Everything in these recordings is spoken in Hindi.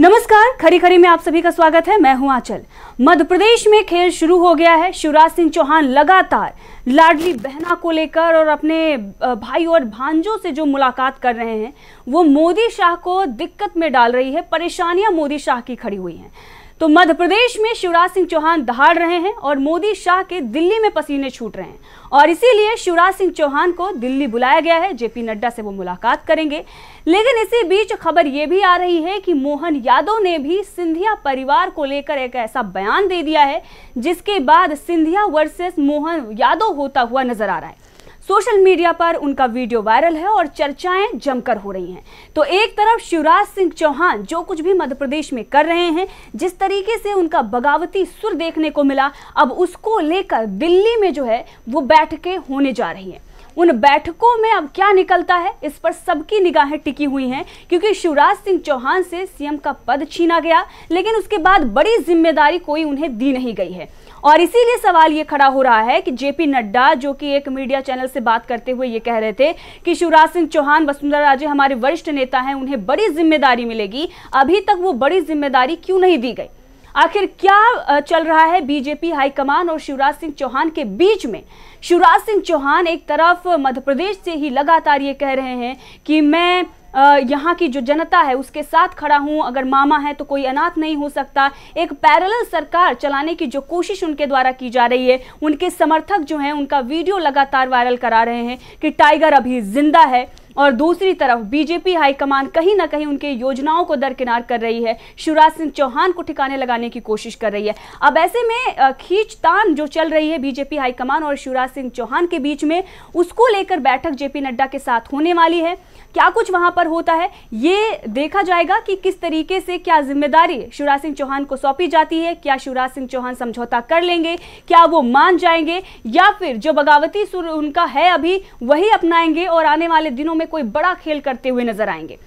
नमस्कार खरी खरी में आप सभी का स्वागत है मैं हूं आंचल मध्य प्रदेश में खेल शुरू हो गया है शिवराज सिंह चौहान लगातार लाडली बहना को लेकर और अपने भाई और भांजों से जो मुलाकात कर रहे हैं वो मोदी शाह को दिक्कत में डाल रही है परेशानियां मोदी शाह की खड़ी हुई हैं तो मध्य प्रदेश में शिवराज सिंह चौहान दहाड़ रहे हैं और मोदी शाह के दिल्ली में पसीने छूट रहे हैं और इसीलिए शिवराज सिंह चौहान को दिल्ली बुलाया गया है जेपी नड्डा से वो मुलाकात करेंगे लेकिन इसी बीच खबर ये भी आ रही है कि मोहन यादव ने भी सिंधिया परिवार को लेकर एक ऐसा बयान दे दिया है जिसके बाद सिंधिया वर्सेस मोहन यादव होता हुआ नजर आ रहा है सोशल मीडिया पर उनका वीडियो वायरल है और चर्चाएं जमकर हो रही हैं तो एक तरफ शिवराज सिंह चौहान जो कुछ भी मध्य प्रदेश में कर रहे हैं जिस तरीके से उनका बगावती सुर देखने को मिला अब उसको लेकर दिल्ली में जो है वो बैठकें होने जा रही हैं उन बैठकों में अब क्या निकलता है इस पर सबकी निगाहें टिकी हुई हैं क्योंकि शिवराज सिंह चौहान से सीएम का पद छीना गया लेकिन उसके बाद बड़ी जिम्मेदारी कोई उन्हें दी नहीं गई है और इसीलिए सवाल ये खड़ा हो रहा है कि जेपी नड्डा जो कि एक मीडिया चैनल से बात करते हुए ये कह रहे थे कि शिवराज सिंह चौहान वसुंधरा राजे हमारे वरिष्ठ नेता हैं उन्हें बड़ी जिम्मेदारी मिलेगी अभी तक वो बड़ी जिम्मेदारी क्यों नहीं दी गई आखिर क्या चल रहा है बीजेपी हाईकमान और शिवराज सिंह चौहान के बीच में शिवराज सिंह चौहान एक तरफ मध्य प्रदेश से ही लगातार ये कह रहे हैं कि मैं यहाँ की जो जनता है उसके साथ खड़ा हूँ अगर मामा है तो कोई अनाथ नहीं हो सकता एक पैरेलल सरकार चलाने की जो कोशिश उनके द्वारा की जा रही है उनके समर्थक जो हैं उनका वीडियो लगातार वायरल करा रहे हैं कि टाइगर अभी जिंदा है और दूसरी तरफ बीजेपी हाईकमान कहीं ना कहीं उनके योजनाओं को दरकिनार कर रही है शिवराज सिंह चौहान को ठिकाने लगाने की कोशिश कर रही है अब ऐसे में खींचतान जो चल रही है बीजेपी हाईकमान और शिवराज सिंह चौहान के बीच में उसको लेकर बैठक जेपी नड्डा के साथ होने वाली है क्या कुछ वहां पर होता है ये देखा जाएगा कि किस तरीके से क्या जिम्मेदारी शिवराज सिंह चौहान को सौंपी जाती है क्या शिवराज सिंह चौहान समझौता कर लेंगे क्या वो मान जाएंगे या फिर जो बगावती सुर उनका है अभी वही अपनाएंगे और आने वाले दिनों में कोई बड़ा खेल करते हुए नजर आएंगे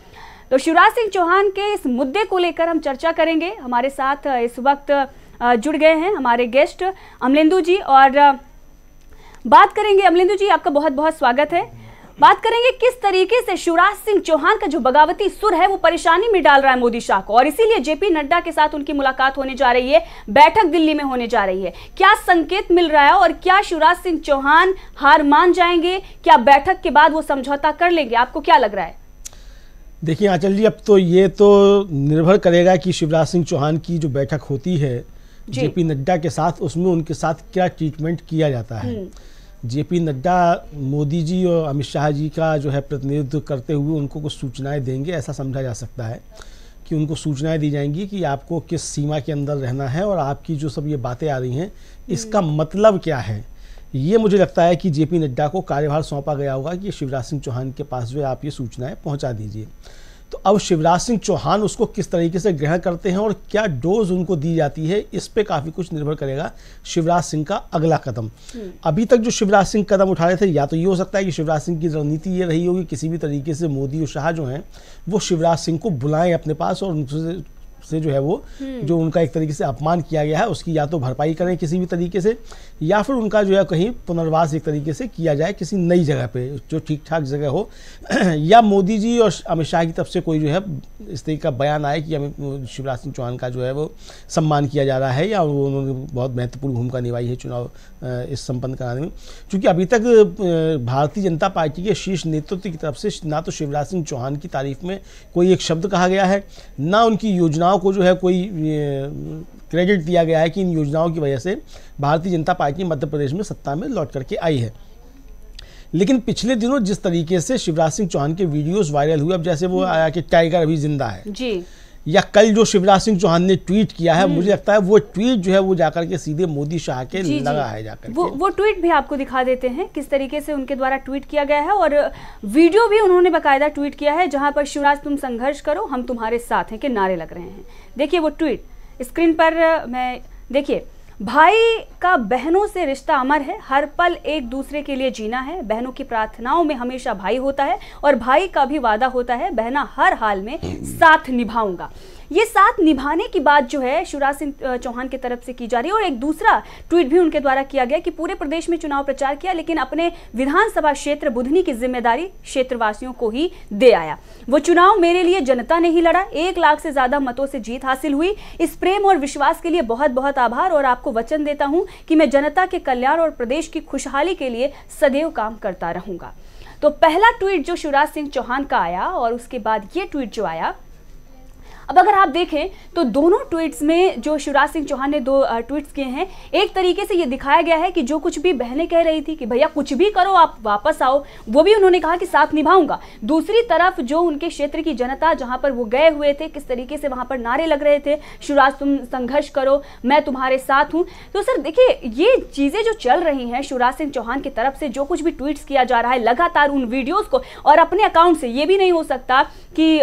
तो शिवराज सिंह चौहान के इस मुद्दे को लेकर हम चर्चा करेंगे हमारे साथ इस वक्त जुड़ गए हैं हमारे गेस्ट अमलेंदु जी और बात करेंगे अमलेंदु जी आपका बहुत बहुत स्वागत है बात करेंगे किस तरीके से शिवराज सिंह चौहान का जो बगावती सुर है वो परेशानी में डाल रहा है मोदी शाह को और इसीलिए जेपी नड्डा के साथ उनकी मुलाकात होने जा रही है बैठक दिल्ली में होने जा रही है क्या संकेत मिल रहा है और क्या शिवराज सिंह चौहान हार मान जाएंगे क्या बैठक के बाद वो समझौता कर लेंगे आपको क्या लग रहा है देखिए आंचल जी अब तो ये तो निर्भर करेगा कि शिवराज सिंह चौहान की जो बैठक होती है जेपी नड्डा के साथ उसमें उनके साथ क्या ट्रीटमेंट किया जाता है हम्म। जेपी नड्डा मोदी जी और अमित शाह जी का जो है प्रतिनिधित्व करते हुए उनको कुछ सूचनाएं देंगे ऐसा समझा जा सकता है कि उनको सूचनाएं दी जाएंगी कि आपको किस सीमा के अंदर रहना है और आपकी जो सब ये बातें आ रही हैं इसका हम्म। मतलब क्या है ये मुझे लगता है कि जेपी नड्डा को कार्यभार सौंपा गया होगा कि शिवराज सिंह चौहान के पास जो है आप ये सूचनाएं पहुंचा दीजिए तो अब शिवराज सिंह चौहान उसको किस तरीके से ग्रहण करते हैं और क्या डोज उनको दी जाती है इस पर काफ़ी कुछ निर्भर करेगा शिवराज सिंह का अगला कदम हम्म। अभी तक जो शिवराज सिंह कदम उठा रहे थे या तो ये हो सकता है कि शिवराज सिंह की रणनीति ये रही होगी किसी भी तरीके से मोदी और शाह जो है वो शिवराज सिंह को बुलाएं अपने पास और उनसे से जो है वो हम्म। जो उनका एक तरीके से अपमान किया गया है उसकी या तो भरपाई करें किसी भी तरीके से या फिर उनका जो है कहीं पुनर्वास एक तरीके से किया जाए किसी नई जगह पे जो ठीक ठाक जगह हो या मोदी जी और अमित शाह की तरफ से कोई जो है इस तरीके का बयान आए कि शिवराज सिंह चौहान का जो है वो सम्मान किया जा रहा है या उन्होंने बहुत महत्वपूर्ण भूमिका निभाई है चुनाव इस संपन्न कराने में क्योंकि अभी तक भारतीय जनता पार्टी के शीर्ष नेतृत्व की तरफ से ना तो शिवराज सिंह चौहान की तारीफ में कोई एक शब्द कहा गया है ना उनकी योजनाओं को जो है कोई क्रेडिट दिया गया है कि इन योजनाओं की वजह से भारतीय जनता पार्टी मध्य प्रदेश में सत्ता में लौट करके आई है लेकिन पिछले दिनों जिस तरीके से शिवराज सिंह चौहान के वीडियोस वायरल हुए अब जैसे वो हम्म। आया कि टाइगर अभी जिंदा है जी या कल जो शिवराज सिंह चौहान ने ट्वीट किया है मुझे हम्म। लगता है वो ट्वीट जो है वो जाकर के सीधे मोदी शाह के जी, लगा जी, है जाकर वो के। वो ट्वीट भी आपको दिखा देते हैं किस तरीके से उनके द्वारा ट्वीट किया गया है और वीडियो भी उन्होंने बकायदा ट्वीट किया है जहां पर शिवराज तुम संघर्ष करो हम तुम्हारे साथ हैं के नारे लग रहे हैं देखिए वो ट्वीट स्क्रीन पर मैं देखिए भाई का बहनों से रिश्ता अमर है हर पल एक दूसरे के लिए जीना है बहनों की प्रार्थनाओं में हमेशा भाई होता है और भाई का भी वादा होता है बहना हर हाल में साथ निभाऊंगा ये साथ निभाने की बात जो है शिवराज सिंह चौहान की तरफ से की जा रही है और एक दूसरा ट्वीट भी उनके द्वारा किया गया कि पूरे प्रदेश में चुनाव प्रचार किया लेकिन अपने विधानसभा क्षेत्र बुधनी की जिम्मेदारी क्षेत्रवासियों को ही दे आया वो चुनाव मेरे लिए जनता ने ही लड़ा एक लाख से ज्यादा मतों से जीत हासिल हुई इस प्रेम और विश्वास के लिए बहुत बहुत आभार और आपको वचन देता हूं कि मैं जनता के कल्याण और प्रदेश की खुशहाली के लिए सदैव काम करता रहूंगा तो पहला ट्वीट जो शिवराज सिंह चौहान का आया और उसके बाद ये ट्वीट जो आया अब अगर आप देखें तो दोनों ट्वीट्स में जो शिवराज सिंह चौहान ने दो ट्वीट्स किए हैं एक तरीके से ये दिखाया गया है कि जो कुछ भी बहने कह रही थी कि भैया कुछ भी करो आप वापस आओ वो भी उन्होंने कहा कि साथ निभाऊंगा दूसरी तरफ जो उनके क्षेत्र की जनता जहां पर वो गए हुए थे किस तरीके से वहां पर नारे लग रहे थे शिवराज तुम संघर्ष करो मैं तुम्हारे साथ हूँ तो सर देखिए ये चीज़ें जो चल रही हैं शिवराज सिंह चौहान की तरफ से जो कुछ भी ट्वीट्स किया जा रहा है लगातार उन वीडियोज़ को और अपने अकाउंट से ये भी नहीं हो सकता कि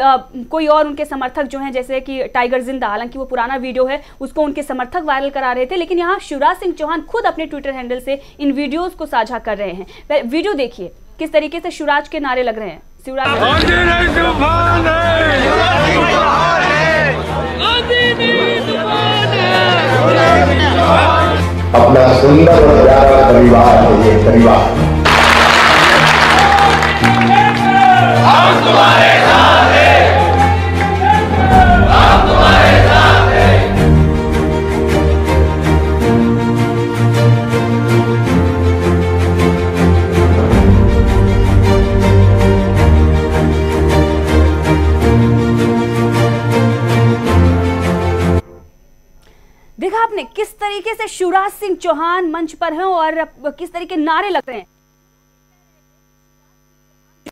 कोई और उनके समर्थक जो है जैसे कि टाइगर जिंदा हालांकि वो पुराना वीडियो है उसको उनके समर्थक वायरल करा रहे थे लेकिन यहाँ शिवराज सिंह चौहान खुद अपने ट्विटर हैंडल से इन वीडियोज को साझा कर रहे हैं वीडियो देखिए किस तरीके से शिवराज के नारे लग रहे हैं शिवराज अपना सुंदर और प्यारा परिवार है ये परिवार शिवराज सिंह चौहान मंच पर हैं और किस तरीके नारे लग रहे हैं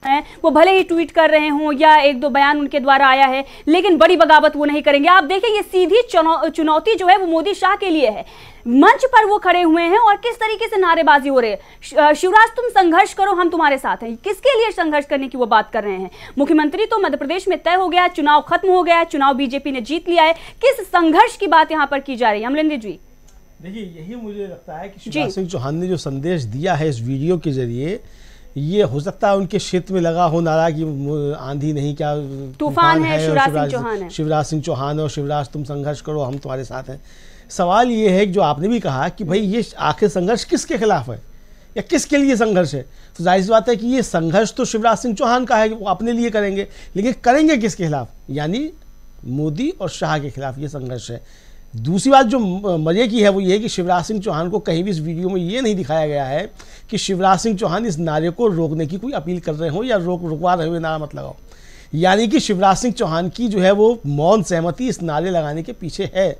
है, वो भले ही ट्वीट कर रहे हों या एक दो बयान उनके द्वारा आया है लेकिन बड़ी बगावत वो नहीं करेंगे आप देखें ये सीधी चुनौती जो है वो मोदी शाह के लिए है मंच पर वो खड़े हुए हैं और किस तरीके से नारेबाजी हो रही है शिवराज तुम संघर्ष करो हम तुम्हारे साथ हैं किसके लिए संघर्ष करने की वो बात कर रहे हैं मुख्यमंत्री तो मध्यप्रदेश में तय हो गया चुनाव खत्म हो गया चुनाव बीजेपी ने जीत लिया है किस संघर्ष की बात यहां पर की जा रही है अमलेंद्र जी देखिए यही मुझे लगता है कि शिवराज सिंह चौहान ने जो संदेश दिया है इस वीडियो के जरिए ये हो सकता है उनके क्षेत्र में लगा हो नारा कि आंधी नहीं क्या तूफान है, है शिवराज सिंह चौहान शिवराज सिंह चौहान और शिवराज तुम संघर्ष करो हम तुम्हारे साथ हैं सवाल ये है जो आपने भी कहा कि भाई ये आखिर संघर्ष किसके खिलाफ है या किसके लिए संघर्ष है तो जाहिर सी बात है कि ये संघर्ष तो शिवराज सिंह चौहान का है वो अपने लिए करेंगे लेकिन करेंगे किसके खिलाफ यानी मोदी और शाह के खिलाफ ये संघर्ष है दूसरी बात जो मज़े की है वो ये है कि शिवराज सिंह चौहान को कहीं भी इस वीडियो में ये नहीं दिखाया गया है कि शिवराज सिंह चौहान इस नारे को रोकने की कोई अपील कर रहे हो या रोक रुकवा रहे हुए नारा मत लगाओ यानी कि शिवराज सिंह चौहान की जो है वो मौन सहमति इस नारे लगाने के पीछे है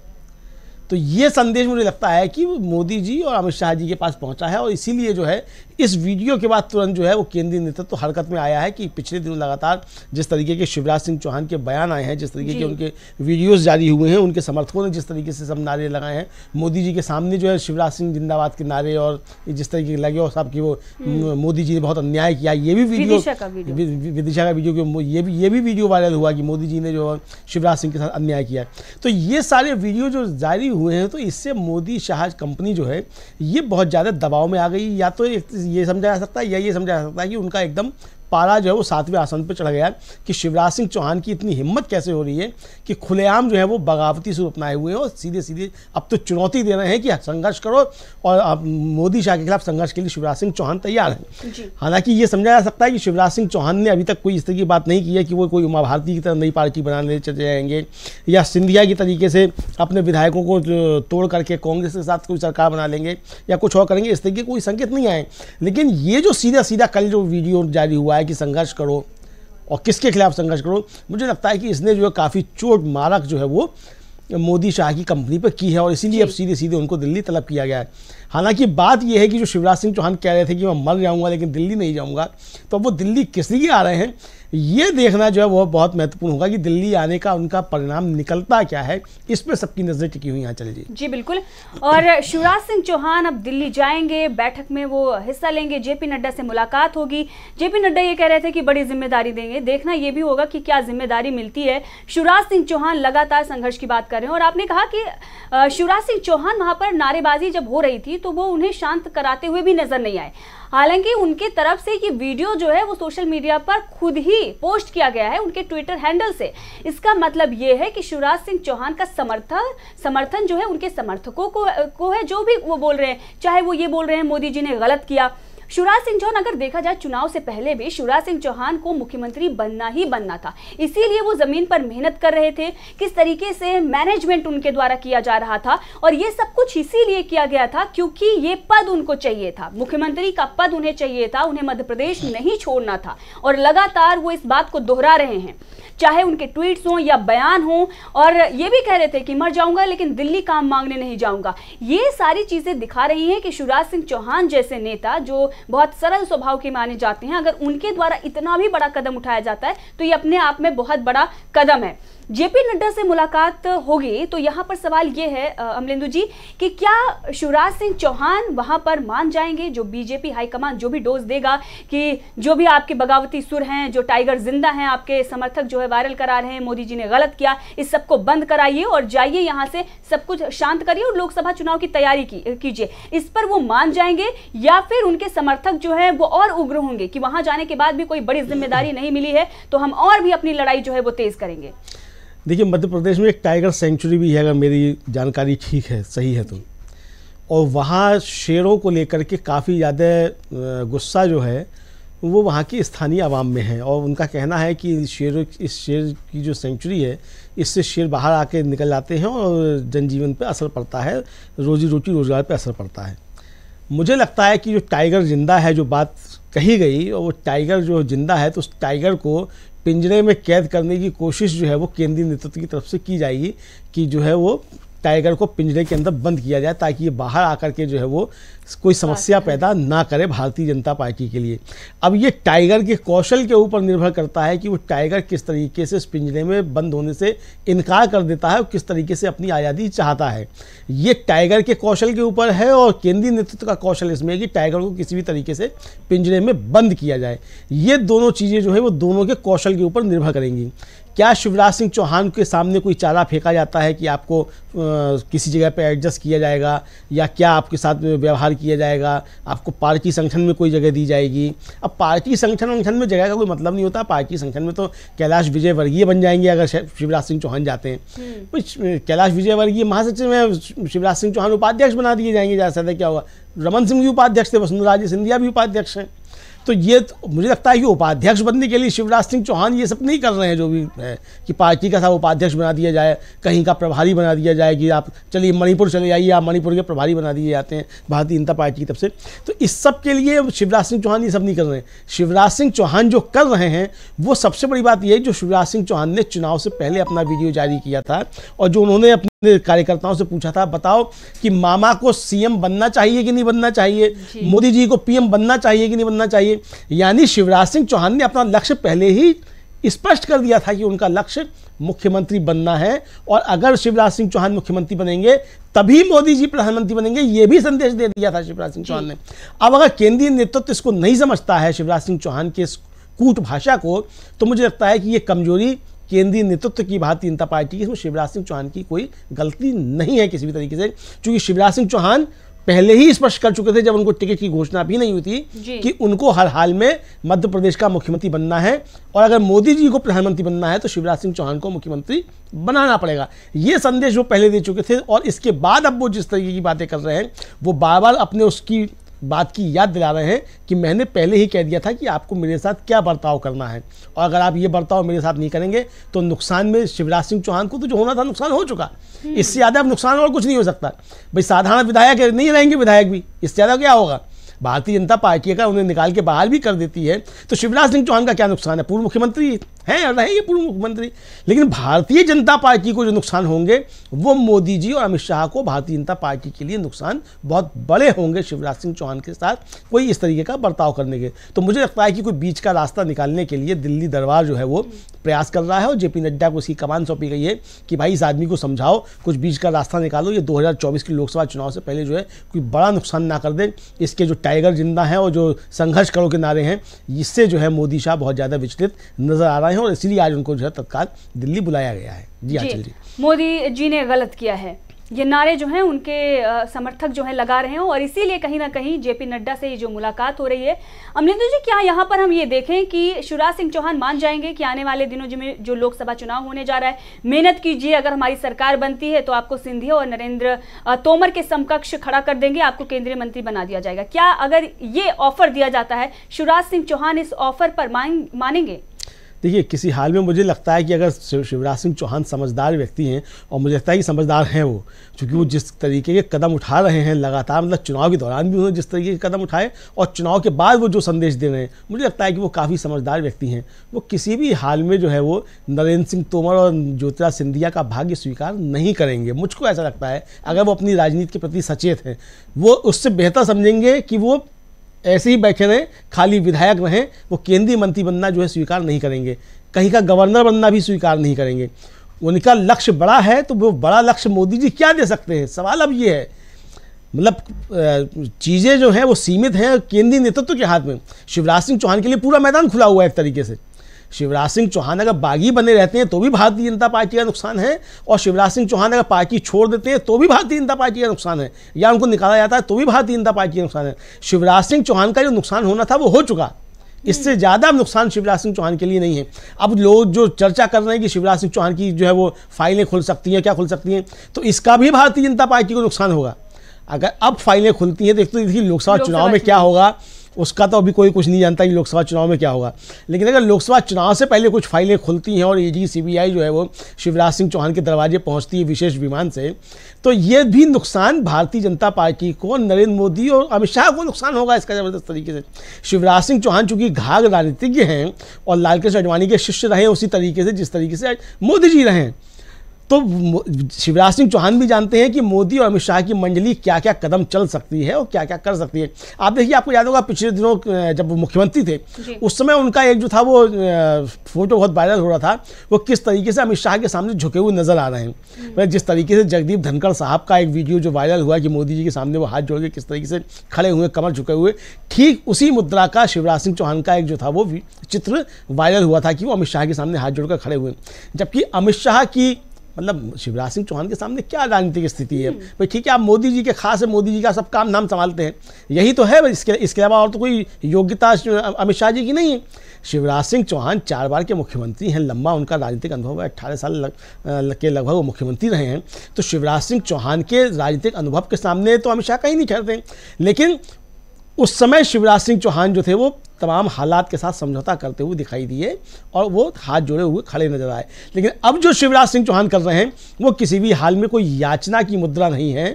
तो ये संदेश मुझे लगता है कि मोदी जी और अमित शाह जी के पास पहुंचा है और इसीलिए जो है इस वीडियो के बाद तुरंत जो है वो केंद्रीय नेतृत्व तो हरकत में आया है कि पिछले दिनों लगातार जिस तरीके के शिवराज सिंह चौहान के बयान आए हैं जिस तरीके के उनके वीडियोस जारी हुए हैं उनके समर्थकों ने जिस तरीके से सब नारे लगाए हैं मोदी जी के सामने जो है शिवराज सिंह जिंदाबाद के नारे और जिस तरीके के लगे और साहब की वो हम्म। मोदी जी ने बहुत अन्याय किया ये भी वीडियो विदिशा का वीडियो ये भी ये भी वीडियो वायरल हुआ कि मोदी जी ने जो शिवराज सिंह के साथ अन्याय किया तो ये सारे वीडियो जो जारी हुए हैं तो इससे मोदी शाह कंपनी जो है ये बहुत ज़्यादा दबाव में आ गई या तो ये समझा जा सकता है या ये समझा जा सकता है कि उनका एकदम पारा जो है वो सातवें आसन पर चढ़ गया कि शिवराज सिंह चौहान की इतनी हिम्मत कैसे हो रही है कि खुलेआम जो है वो बगावती से अपनाए हुए हैं और सीधे सीधे अब तो चुनौती दे रहे हैं कि संघर्ष करो और अब मोदी शाह के खिलाफ संघर्ष के लिए शिवराज सिंह चौहान तैयार हैं हालांकि ये समझा जा सकता है कि शिवराज सिंह चौहान ने अभी तक कोई इस तरह की बात नहीं की है कि वो कोई उमा भारती की तरह नई पार्टी बनाने चले जाएंगे या सिंधिया की तरीके से अपने विधायकों को तोड़ करके कांग्रेस के साथ कोई सरकार बना लेंगे या कुछ और करेंगे इस तरह के कोई संकेत नहीं आए लेकिन ये जो सीधा सीधा कल जो वीडियो जारी हुआ है कि संघर्ष करो और किसके खिलाफ संघर्ष करो मुझे लगता है कि इसने जो है काफ़ी चोट मारक जो है वो मोदी शाह की कंपनी पर की है और इसीलिए अब सीधे सीधे उनको दिल्ली तलब किया गया है हालांकि बात यह है कि जो शिवराज सिंह चौहान कह रहे थे कि मैं मर जाऊंगा लेकिन दिल्ली नहीं जाऊंगा तो अब वो दिल्ली किस लिए आ रहे हैं ये देखना जो है वह बहुत महत्वपूर्ण होगा कि दिल्ली आने का उनका परिणाम निकलता क्या है इस पर सबकी नज़र टिकी हुई यहाँ चल जी जी बिल्कुल और शिवराज सिंह चौहान अब दिल्ली जाएंगे बैठक में वो हिस्सा लेंगे जेपी नड्डा से मुलाकात होगी जेपी नड्डा ये कह रहे थे कि बड़ी जिम्मेदारी देंगे देखना यह भी होगा कि क्या जिम्मेदारी मिलती है शिवराज सिंह चौहान लगातार संघर्ष की बात कर रहे हैं और आपने कहा कि शिवराज सिंह चौहान वहां पर नारेबाजी जब हो रही थी तो वो उन्हें शांत कराते हुए भी नजर नहीं आए हालांकि उनके तरफ से ये वीडियो जो है वो सोशल मीडिया पर खुद ही पोस्ट किया गया है उनके ट्विटर हैंडल से इसका मतलब ये है कि शिवराज सिंह चौहान का समर्थन समर्थन जो है उनके समर्थकों को, को है जो भी वो बोल रहे हैं चाहे वो ये बोल रहे हैं मोदी जी ने गलत किया शिवराज सिंह चौहान अगर देखा जाए चुनाव से पहले भी शिवराज सिंह चौहान को मुख्यमंत्री बनना ही बनना था इसीलिए वो जमीन पर मेहनत कर रहे थे किस तरीके से मैनेजमेंट उनके द्वारा किया जा रहा था और ये सब कुछ इसीलिए किया गया था क्योंकि ये पद उनको चाहिए था मुख्यमंत्री का पद उन्हें चाहिए था उन्हें मध्य प्रदेश नहीं छोड़ना था और लगातार वो इस बात को दोहरा रहे हैं चाहे उनके ट्वीट्स हों या बयान हों और ये भी कह रहे थे कि मर जाऊंगा लेकिन दिल्ली काम मांगने नहीं जाऊंगा ये सारी चीज़ें दिखा रही हैं कि शिवराज सिंह चौहान जैसे नेता जो बहुत सरल स्वभाव के माने जाते हैं अगर उनके द्वारा इतना भी बड़ा कदम उठाया जाता है तो ये अपने आप में बहुत बड़ा कदम है जेपी नड्डा से मुलाकात होगी तो यहाँ पर सवाल ये है अमलेंदु जी कि क्या शिवराज सिंह चौहान वहाँ पर मान जाएंगे जो बीजेपी हाईकमान जो भी डोज देगा कि जो भी आपके बगावती सुर हैं जो टाइगर जिंदा हैं आपके समर्थक जो है वायरल करा रहे हैं मोदी जी ने गलत किया इस सबको बंद कराइए और जाइए यहाँ से सब कुछ शांत करिए और लोकसभा चुनाव की तैयारी कीजिए इस पर वो मान जाएंगे या फिर उनके समर्थक जो है वो और उग्र होंगे कि वहाँ जाने के बाद भी कोई बड़ी जिम्मेदारी नहीं मिली है तो हम और भी अपनी लड़ाई जो है वो तेज करेंगे देखिए मध्य प्रदेश में एक टाइगर सेंचुरी भी है अगर मेरी जानकारी ठीक है सही है तो और वहाँ शेरों को लेकर के काफ़ी ज़्यादा गुस्सा जो है वो वहाँ की स्थानीय आवाम में है और उनका कहना है कि शेरों इस शेर की जो सेंचुरी है इससे शेर बाहर आके निकल जाते हैं और जनजीवन पर असर पड़ता है रोजी रोटी रोज़गार पर असर पड़ता है मुझे लगता है कि जो टाइगर ज़िंदा है जो बात कही गई और वो टाइगर जो ज़िंदा है तो उस टाइगर को पिंजरे में कैद करने की कोशिश जो है वो केंद्रीय नेतृत्व की तरफ से की जाएगी कि जो है वो टाइगर को पिंजरे के अंदर बंद किया जाए ताकि ये बाहर आकर के जो है वो कोई समस्या पैदा ना करे भारतीय जनता पार्टी के लिए अब ये टाइगर के कौशल के ऊपर निर्भर करता है कि वो टाइगर किस तरीके से इस पिंजरे में बंद होने से इनकार कर देता है और किस तरीके से अपनी आज़ादी चाहता है ये टाइगर के कौशल के ऊपर है और केंद्रीय नेतृत्व का कौशल इसमें है कि टाइगर को किसी भी तरीके से पिंजरे में बंद किया जाए ये दोनों चीज़ें जो है वो दोनों के कौशल के ऊपर निर्भर करेंगी क्या शिवराज सिंह चौहान के सामने कोई चारा फेंका जाता है कि आपको आ, किसी जगह पर एडजस्ट किया जाएगा या क्या आपके साथ व्यवहार किया जाएगा आपको पार्टी संगठन में कोई जगह दी जाएगी अब पार्टी संगठन वंगठन में जगह का कोई मतलब नहीं होता पार्टी संगठन में तो कैलाश विजय वर्गीय बन जाएंगे अगर शिवराज सिंह चौहान जाते हैं हम्म। तो कैलाश विजय वर्गीय महासचिव में शिवराज सिंह चौहान उपाध्यक्ष बना दिए जाएंगे जैसा क्या होगा रमन सिंह भी उपाध्यक्ष थे वसुंधरा सिंधिया भी उपाध्यक्ष हैं तो ये तो मुझे लगता है कि उपाध्यक्ष बनने के लिए शिवराज सिंह चौहान ये सब नहीं कर रहे हैं जो भी है कि पार्टी का साहब उपाध्यक्ष बना दिया जाए कहीं का प्रभारी बना दिया जाए कि आप चलिए मणिपुर चले जाइए आप मणिपुर के प्रभारी बना दिए जाते हैं भारतीय जनता पार्टी की तरफ से तो इस सब के लिए शिवराज सिंह चौहान ये सब नहीं कर रहे हैं शिवराज सिंह चौहान जो कर रहे हैं वो सबसे बड़ी बात यह है जो शिवराज सिंह चौहान ने चुनाव से पहले अपना वीडियो जारी किया था और जो उन्होंने कार्यकर्ताओं से पूछा था बताओ कि मामा को सीएम बनना चाहिए कि नहीं बनना चाहिए मोदी जी को पीएम बनना चाहिए कि नहीं बनना चाहिए यानी शिवराज सिंह चौहान ने अपना लक्ष्य पहले ही स्पष्ट कर दिया था कि उनका लक्ष्य मुख्यमंत्री बनना है और अगर शिवराज सिंह चौहान मुख्यमंत्री बनेंगे तभी मोदी जी प्रधानमंत्री बनेंगे ये भी संदेश दे दिया था शिवराज सिंह चौहान ने अब अगर केंद्रीय नेतृत्व इसको नहीं समझता है शिवराज सिंह चौहान के कूट भाषा को तो मुझे लगता है कि ये कमजोरी केंद्रीय नेतृत्व की भारतीय जनता पार्टी की इसमें शिवराज सिंह चौहान की कोई गलती नहीं है किसी भी तरीके से क्योंकि शिवराज सिंह चौहान पहले ही स्पष्ट कर चुके थे जब उनको टिकट की घोषणा भी नहीं हुई थी कि उनको हर हाल में मध्य प्रदेश का मुख्यमंत्री बनना है और अगर मोदी जी को प्रधानमंत्री बनना है तो शिवराज सिंह चौहान को मुख्यमंत्री बनाना पड़ेगा ये संदेश वो पहले दे चुके थे और इसके बाद अब वो जिस तरीके की बातें कर रहे हैं वो बार बार अपने उसकी बात की याद दिला रहे हैं कि मैंने पहले ही कह दिया था कि आपको मेरे साथ क्या बर्ताव करना है और अगर आप ये बर्ताव मेरे साथ नहीं करेंगे तो नुकसान में शिवराज सिंह चौहान को तो जो होना था नुकसान हो चुका हम्म। इससे ज़्यादा अब नुकसान और कुछ नहीं हो सकता भाई साधारण विधायक नहीं रहेंगे विधायक भी इससे ज़्यादा क्या होगा भारतीय जनता पार्टी अगर उन्हें निकाल के बाहर भी कर देती है तो शिवराज सिंह चौहान का क्या नुकसान है पूर्व मुख्यमंत्री हैं रहे ये पूर्व मुख्यमंत्री लेकिन भारतीय जनता पार्टी को जो नुकसान होंगे वो मोदी जी और अमित शाह को भारतीय जनता पार्टी के लिए नुकसान बहुत बड़े होंगे शिवराज सिंह चौहान के साथ कोई इस तरीके का बर्ताव करने के तो मुझे लगता है कि कोई बीच का रास्ता निकालने के लिए दिल्ली दरबार जो है वो प्रयास कर रहा है और जेपी नड्डा को इसकी कमान सौंपी गई है कि भाई इस आदमी को समझाओ कुछ बीच का रास्ता निकालो ये 2024 के लोकसभा चुनाव से पहले जो है कोई बड़ा नुकसान ना कर दें इसके जो टाइगर जिंदा हैं और जो संघर्ष करो के नारे हैं इससे जो है मोदी शाह बहुत ज़्यादा विचलित नजर आ रहे हैं हैं और इसीलिए आज उनको जो है तत्काल दिल्ली बुलाया गया है जी आचल जी मोदी जी ने गलत किया है ये नारे जो हैं उनके समर्थक जो हैं लगा रहे हैं और इसीलिए कहीं ना कहीं जेपी नड्डा से ये जो मुलाकात हो रही है अमरिंदर जी क्या यहाँ पर हम ये देखें कि शिवराज सिंह चौहान मान जाएंगे कि आने वाले दिनों में जो लोकसभा चुनाव होने जा रहा है मेहनत कीजिए अगर हमारी सरकार बनती है तो आपको सिंधिया और नरेंद्र तोमर के समकक्ष खड़ा कर देंगे आपको केंद्रीय मंत्री बना दिया जाएगा क्या अगर ये ऑफर दिया जाता है शिवराज सिंह चौहान इस ऑफर पर मानेंगे देखिए किसी हाल में मुझे लगता है कि अगर शिवराज सिंह चौहान समझदार व्यक्ति हैं और मुझे लगता है कि समझदार हैं वो क्योंकि वो जिस तरीके के कदम उठा रहे हैं लगातार मतलब चुनाव के दौरान भी उन्होंने जिस तरीके के कदम उठाए और चुनाव के बाद वो जो संदेश दे रहे हैं मुझे लगता है कि वो काफ़ी समझदार व्यक्ति हैं वो किसी भी हाल में जो है वो नरेंद्र सिंह तोमर और ज्योतिराज सिंधिया का भाग्य स्वीकार नहीं करेंगे मुझको ऐसा लगता है अगर वो अपनी राजनीति के प्रति सचेत हैं वो उससे बेहतर समझेंगे कि वो ऐसे ही बैठे रहें खाली विधायक रहें वो केंद्रीय मंत्री बनना जो है स्वीकार नहीं करेंगे कहीं का गवर्नर बनना भी स्वीकार नहीं करेंगे उनका लक्ष्य बड़ा है तो वो बड़ा लक्ष्य मोदी जी क्या दे सकते हैं सवाल अब ये है मतलब चीज़ें जो हैं वो सीमित हैं केंद्रीय नेतृत्व तो के हाथ में शिवराज सिंह चौहान के लिए पूरा मैदान खुला हुआ है एक तरीके से शिवराज सिंह चौहान अगर बागी बने रहते हैं तो भी भारतीय जनता पार्टी का नुकसान है और शिवराज सिंह चौहान अगर पार्टी छोड़ देते हैं तो भी भारतीय जनता पार्टी का नुकसान है या उनको निकाला जाता है तो भी भारतीय जनता पार्टी का नुकसान है शिवराज सिंह चौहान का जो नुकसान होना था वो हो चुका इससे हम्म। ज़्यादा नुकसान शिवराज सिंह चौहान के लिए नहीं है अब लोग जो चर्चा कर रहे हैं कि शिवराज सिंह चौहान की जो है वो फाइलें खुल सकती हैं क्या खुल सकती हैं तो इसका भी भारतीय जनता पार्टी को नुकसान होगा अगर अब फाइलें खुलती हैं तो एक तो देखिए लोकसभा चुनाव में क्या होगा उसका तो अभी कोई कुछ नहीं जानता कि लोकसभा चुनाव में क्या होगा लेकिन अगर लोकसभा चुनाव से पहले कुछ फाइलें खुलती हैं और ईडी सीबीआई जो है वो शिवराज सिंह चौहान के दरवाजे पहुंचती है विशेष विमान से तो ये भी नुकसान भारतीय जनता पार्टी को नरेंद्र मोदी और अमित शाह को नुकसान होगा इसका ज़बरदस्त तरीके से शिवराज सिंह चौहान चूंकि घाघ राजनीतिज्ञ हैं और लालकृष्ण अडवाणी के शिष्य रहे उसी तरीके से जिस तरीके से मोदी जी रहे हैं तो शिवराज सिंह चौहान भी जानते हैं कि मोदी और अमित शाह की मंडली क्या क्या कदम चल सकती है और क्या क्या कर सकती है आप देखिए आपको याद होगा पिछले दिनों जब वो मुख्यमंत्री थे उस समय उनका एक जो था वो फोटो बहुत वायरल हो रहा था वो किस तरीके से अमित शाह के सामने झुके हुए नजर आ रहे हैं मतलब जिस तरीके से जगदीप धनखड़ साहब का एक वीडियो जो वायरल हुआ कि मोदी जी के सामने वो हाथ जोड़ के किस तरीके से खड़े हुए कमर झुके हुए ठीक उसी मुद्रा का शिवराज सिंह चौहान का एक जो था वो चित्र वायरल हुआ था कि वो अमित शाह के सामने हाथ जोड़कर खड़े हुए जबकि अमित शाह की मतलब शिवराज सिंह चौहान के सामने क्या राजनीतिक स्थिति है भाई ठीक है आप मोदी जी के खास है मोदी जी का सब काम नाम संभालते हैं यही तो है इसके इसके अलावा और तो कोई योग्यता अमित शाह जी की नहीं है शिवराज सिंह चौहान चार बार के मुख्यमंत्री हैं लंबा उनका राजनीतिक अनुभव है अट्ठारह साल लग, के लगभग वो मुख्यमंत्री रहे हैं तो शिवराज सिंह चौहान के राजनीतिक अनुभव के सामने तो अमित शाह कहीं नहीं ठहरते लेकिन उस समय शिवराज सिंह चौहान जो थे वो तमाम हालात के साथ समझौता करते हुए दिखाई दिए और वो हाथ जोड़े हुए खड़े नजर आए लेकिन अब जो शिवराज सिंह चौहान कर रहे हैं वो किसी भी हाल में कोई याचना की मुद्रा नहीं है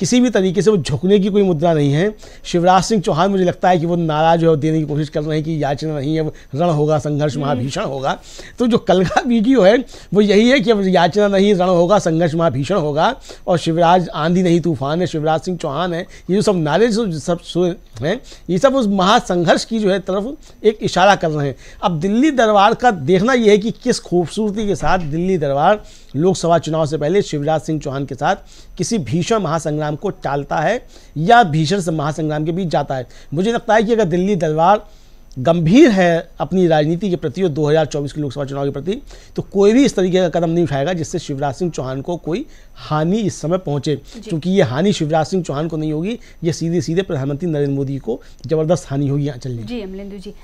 किसी भी तरीके से वो झुकने की कोई मुद्रा नहीं है शिवराज सिंह चौहान मुझे लगता है कि वो नाराज है देने की कोशिश कर रहे हैं कि याचना नहीं है रण होगा संघर्ष हम्म। महाभीषण होगा तो जो कल का वीडियो है वो यही है कि अब याचना नहीं रण होगा संघर्ष महाभीषण होगा और शिवराज आंधी नहीं तूफान है शिवराज सिंह चौहान है ये जो सब नारे जो सब हैं ये सब उस महासंघर्ष की जो है तरफ एक इशारा कर रहे हैं अब दिल्ली दरबार का देखना यह है कि किस खूबसूरती के साथ दिल्ली दरबार लोकसभा चुनाव से पहले शिवराज सिंह चौहान के साथ किसी भीषण महासंग्राम को टालता है या भीषण महासंग्राम के बीच जाता है मुझे लगता है कि अगर दिल्ली दरबार गंभीर है अपनी राजनीति के प्रति और 2024 के लोकसभा चुनाव के प्रति तो कोई भी इस तरीके का कदम नहीं उठाएगा जिससे शिवराज सिंह चौहान को कोई हानि इस समय पहुंचे क्योंकि ये हानि शिवराज सिंह चौहान को नहीं होगी ये सीधे सीधे प्रधानमंत्री नरेंद्र मोदी को जबरदस्त हानि होगी चलने जी अमलेंदु जी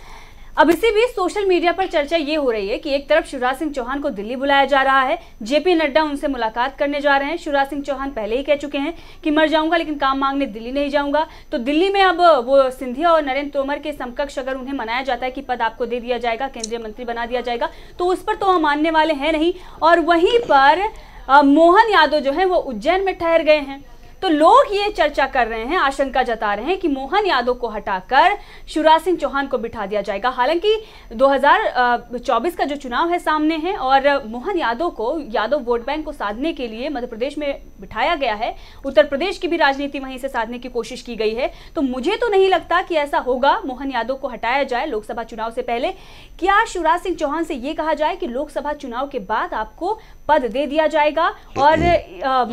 अब इसी बीच सोशल मीडिया पर चर्चा ये हो रही है कि एक तरफ शिवराज सिंह चौहान को दिल्ली बुलाया जा रहा है जेपी नड्डा उनसे मुलाकात करने जा रहे हैं शिवराज सिंह चौहान पहले ही कह चुके हैं कि मर जाऊंगा लेकिन काम मांगने दिल्ली नहीं जाऊंगा तो दिल्ली में अब वो सिंधिया और नरेंद्र तोमर के समकक्ष अगर उन्हें मनाया जाता है कि पद आपको दे दिया जाएगा केंद्रीय मंत्री बना दिया जाएगा तो उस पर तो हम मानने वाले हैं नहीं और वहीं पर मोहन यादव जो है वो उज्जैन में ठहर गए हैं तो लोग ये चर्चा कर रहे हैं आशंका जता रहे हैं कि मोहन यादव को हटाकर शिवराज सिंह चौहान को बिठा दिया जाएगा हालांकि 2024 का जो चुनाव है सामने है और मोहन यादव को यादव वोट बैंक को साधने के लिए मध्य प्रदेश में बिठाया गया है उत्तर प्रदेश की भी राजनीति वहीं से साधने की कोशिश की गई है तो मुझे तो नहीं लगता कि ऐसा होगा मोहन यादव को हटाया जाए लोकसभा चुनाव से पहले क्या शिवराज सिंह चौहान से यह कहा जाए कि लोकसभा चुनाव के बाद आपको पद दे दिया जाएगा और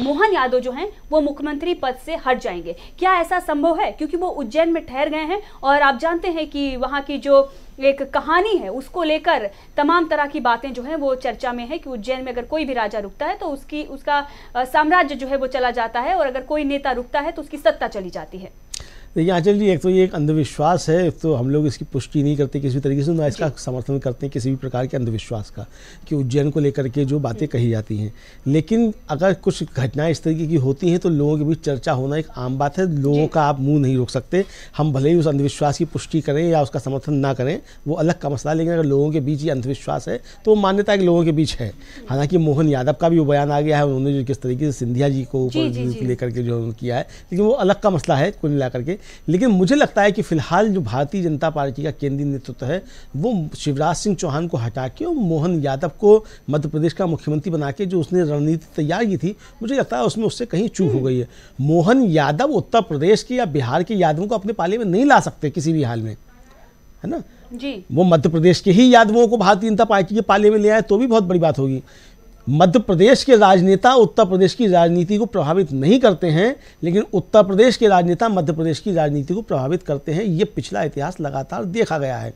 मोहन यादव जो है वो मुख्यमंत्री मुख्यमंत्री पद से हट जाएंगे क्या ऐसा संभव है क्योंकि वो उज्जैन में ठहर गए हैं और आप जानते हैं कि वहाँ की जो एक कहानी है उसको लेकर तमाम तरह की बातें जो है वो चर्चा में है कि उज्जैन में अगर कोई भी राजा रुकता है तो उसकी उसका साम्राज्य जो है वो चला जाता है और अगर कोई नेता रुकता है तो उसकी सत्ता चली जाती है देखिए आंचल जी एक तो ये एक अंधविश्वास है एक तो हम लोग इसकी पुष्टि नहीं करते किसी भी तरीके से ना इसका समर्थन करते हैं किसी भी प्रकार के अंधविश्वास का कि उज्जैन को लेकर के जो बातें कही जाती हैं लेकिन अगर कुछ घटनाएं इस तरीके की होती हैं तो लोगों के बीच चर्चा होना एक आम बात है लोगों का आप मुँह नहीं रोक सकते हम भले ही उस अंधविश्वास की पुष्टि करें या उसका समर्थन ना करें वो अलग का मसला लेकिन अगर लोगों के बीच ये अंधविश्वास है तो मान्यता एक लोगों के बीच है हालांकि मोहन यादव का भी वो बयान आ गया है उन्होंने जो किस तरीके से सिंधिया जी को लेकर के जो किया है लेकिन वो अलग का मसला है कुल मिला करके लेकिन मुझे लगता है कि फिलहाल जो भारतीय जनता पार्टी का केंद्रीय नेतृत्व है वो शिवराज सिंह चौहान को हटा के और मोहन यादव को मध्य प्रदेश का मुख्यमंत्री बना के जो उसने रणनीति तैयार की थी मुझे लगता है उसमें उससे कहीं चूक हो गई है मोहन यादव उत्तर प्रदेश के या बिहार के यादवों को अपने पाले में नहीं ला सकते किसी भी हाल में है ना जी वो मध्य प्रदेश के ही यादवों को भारतीय जनता पार्टी के पाले में ले आए तो भी बहुत बड़ी बात होगी मध्य प्रदेश के राजनेता उत्तर प्रदेश की राजनीति को प्रभावित नहीं करते हैं लेकिन उत्तर प्रदेश के राजनेता मध्य प्रदेश की राजनीति को प्रभावित करते हैं ये पिछला इतिहास लगातार देखा गया है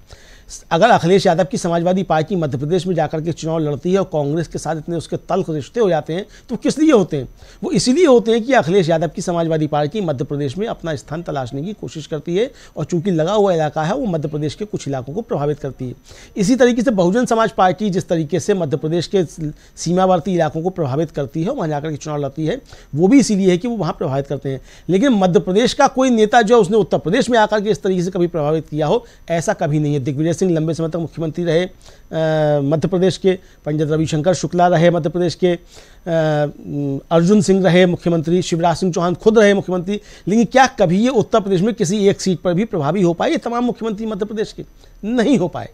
अगर अखिलेश यादव की समाजवादी पार्टी मध्य प्रदेश में जाकर के चुनाव लड़ती है और कांग्रेस के साथ इतने उसके तल्ख रिश्ते हो जाते हैं तो किस लिए होते हैं वो इसीलिए होते हैं कि अखिलेश यादव की समाजवादी पार्टी मध्य प्रदेश में अपना स्थान तलाशने की कोशिश करती है और चूंकि लगा हुआ इलाका है वो मध्य प्रदेश के कुछ इलाकों को प्रभावित करती है इसी तरीके से बहुजन समाज पार्टी जिस तरीके से मध्य प्रदेश के सीमावर्ती इलाकों को प्रभावित करती है वहाँ जाकर के चुनाव लड़ती है वो भी इसीलिए है कि वो वहाँ प्रभावित करते हैं लेकिन मध्य प्रदेश का कोई नेता जो है उसने उत्तर प्रदेश में आकर के इस तरीके से कभी प्रभावित किया हो ऐसा कभी नहीं है दिग्विजय सिंह लंबे समय तक मुख्यमंत्री रहे मध्य प्रदेश के पंडित रविशंकर शुक्ला रहे मध्य प्रदेश के अर्जुन सिंह रहे मुख्यमंत्री शिवराज सिंह चौहान खुद रहे मुख्यमंत्री लेकिन क्या कभी ये उत्तर प्रदेश में किसी एक सीट पर भी प्रभावी हो पाए ये तमाम मुख्यमंत्री मध्य प्रदेश के नहीं हो पाए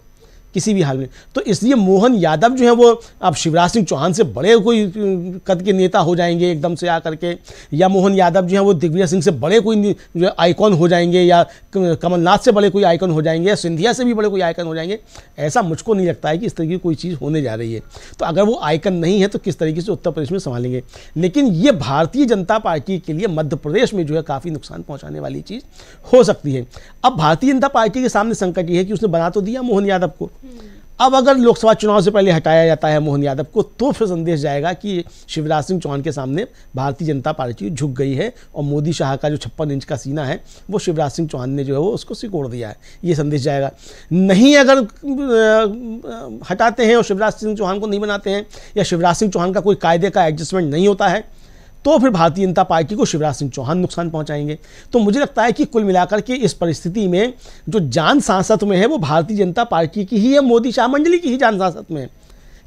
किसी भी हाल में तो इसलिए मोहन यादव जो है वो अब शिवराज सिंह चौहान से बड़े कोई कद के नेता हो जाएंगे एकदम से आकर के या मोहन यादव जो है वो दिग्विजय सिंह से बड़े कोई जो आइकॉन हो जाएंगे या कमलनाथ से बड़े कोई आइकॉन हो जाएंगे या सिंधिया से भी बड़े कोई आइकन हो जाएंगे ऐसा मुझको नहीं लगता है कि इस तरीके की कोई चीज़ होने जा रही है तो अगर वो आइकन नहीं है तो किस तरीके से उत्तर प्रदेश में संभालेंगे लेकिन ये भारतीय जनता पार्टी के लिए मध्य प्रदेश में जो है काफ़ी नुकसान पहुँचाने वाली चीज़ हो सकती है अब भारतीय जनता पार्टी के सामने संकट ये है कि उसने बना तो दिया मोहन यादव को हम्म। अब अगर लोकसभा चुनाव से पहले हटाया जाता है मोहन यादव को तो फिर संदेश जाएगा कि शिवराज सिंह चौहान के सामने भारतीय जनता पार्टी झुक गई है और मोदी शाह का जो छप्पन इंच का सीना है वो शिवराज सिंह चौहान ने जो है वो उसको सिकोड़ दिया है ये संदेश जाएगा नहीं अगर हटाते हैं और शिवराज सिंह चौहान को नहीं बनाते हैं या शिवराज सिंह चौहान का कोई कायदे का एडजस्टमेंट नहीं होता है तो फिर भारतीय जनता पार्टी को शिवराज सिंह चौहान नुकसान पहुंचाएंगे तो मुझे लगता है कि कुल मिलाकर के इस परिस्थिति में जो जान सांसद में है वो भारतीय जनता पार्टी की ही है मोदी शाह मंडली की ही जान सांसद में है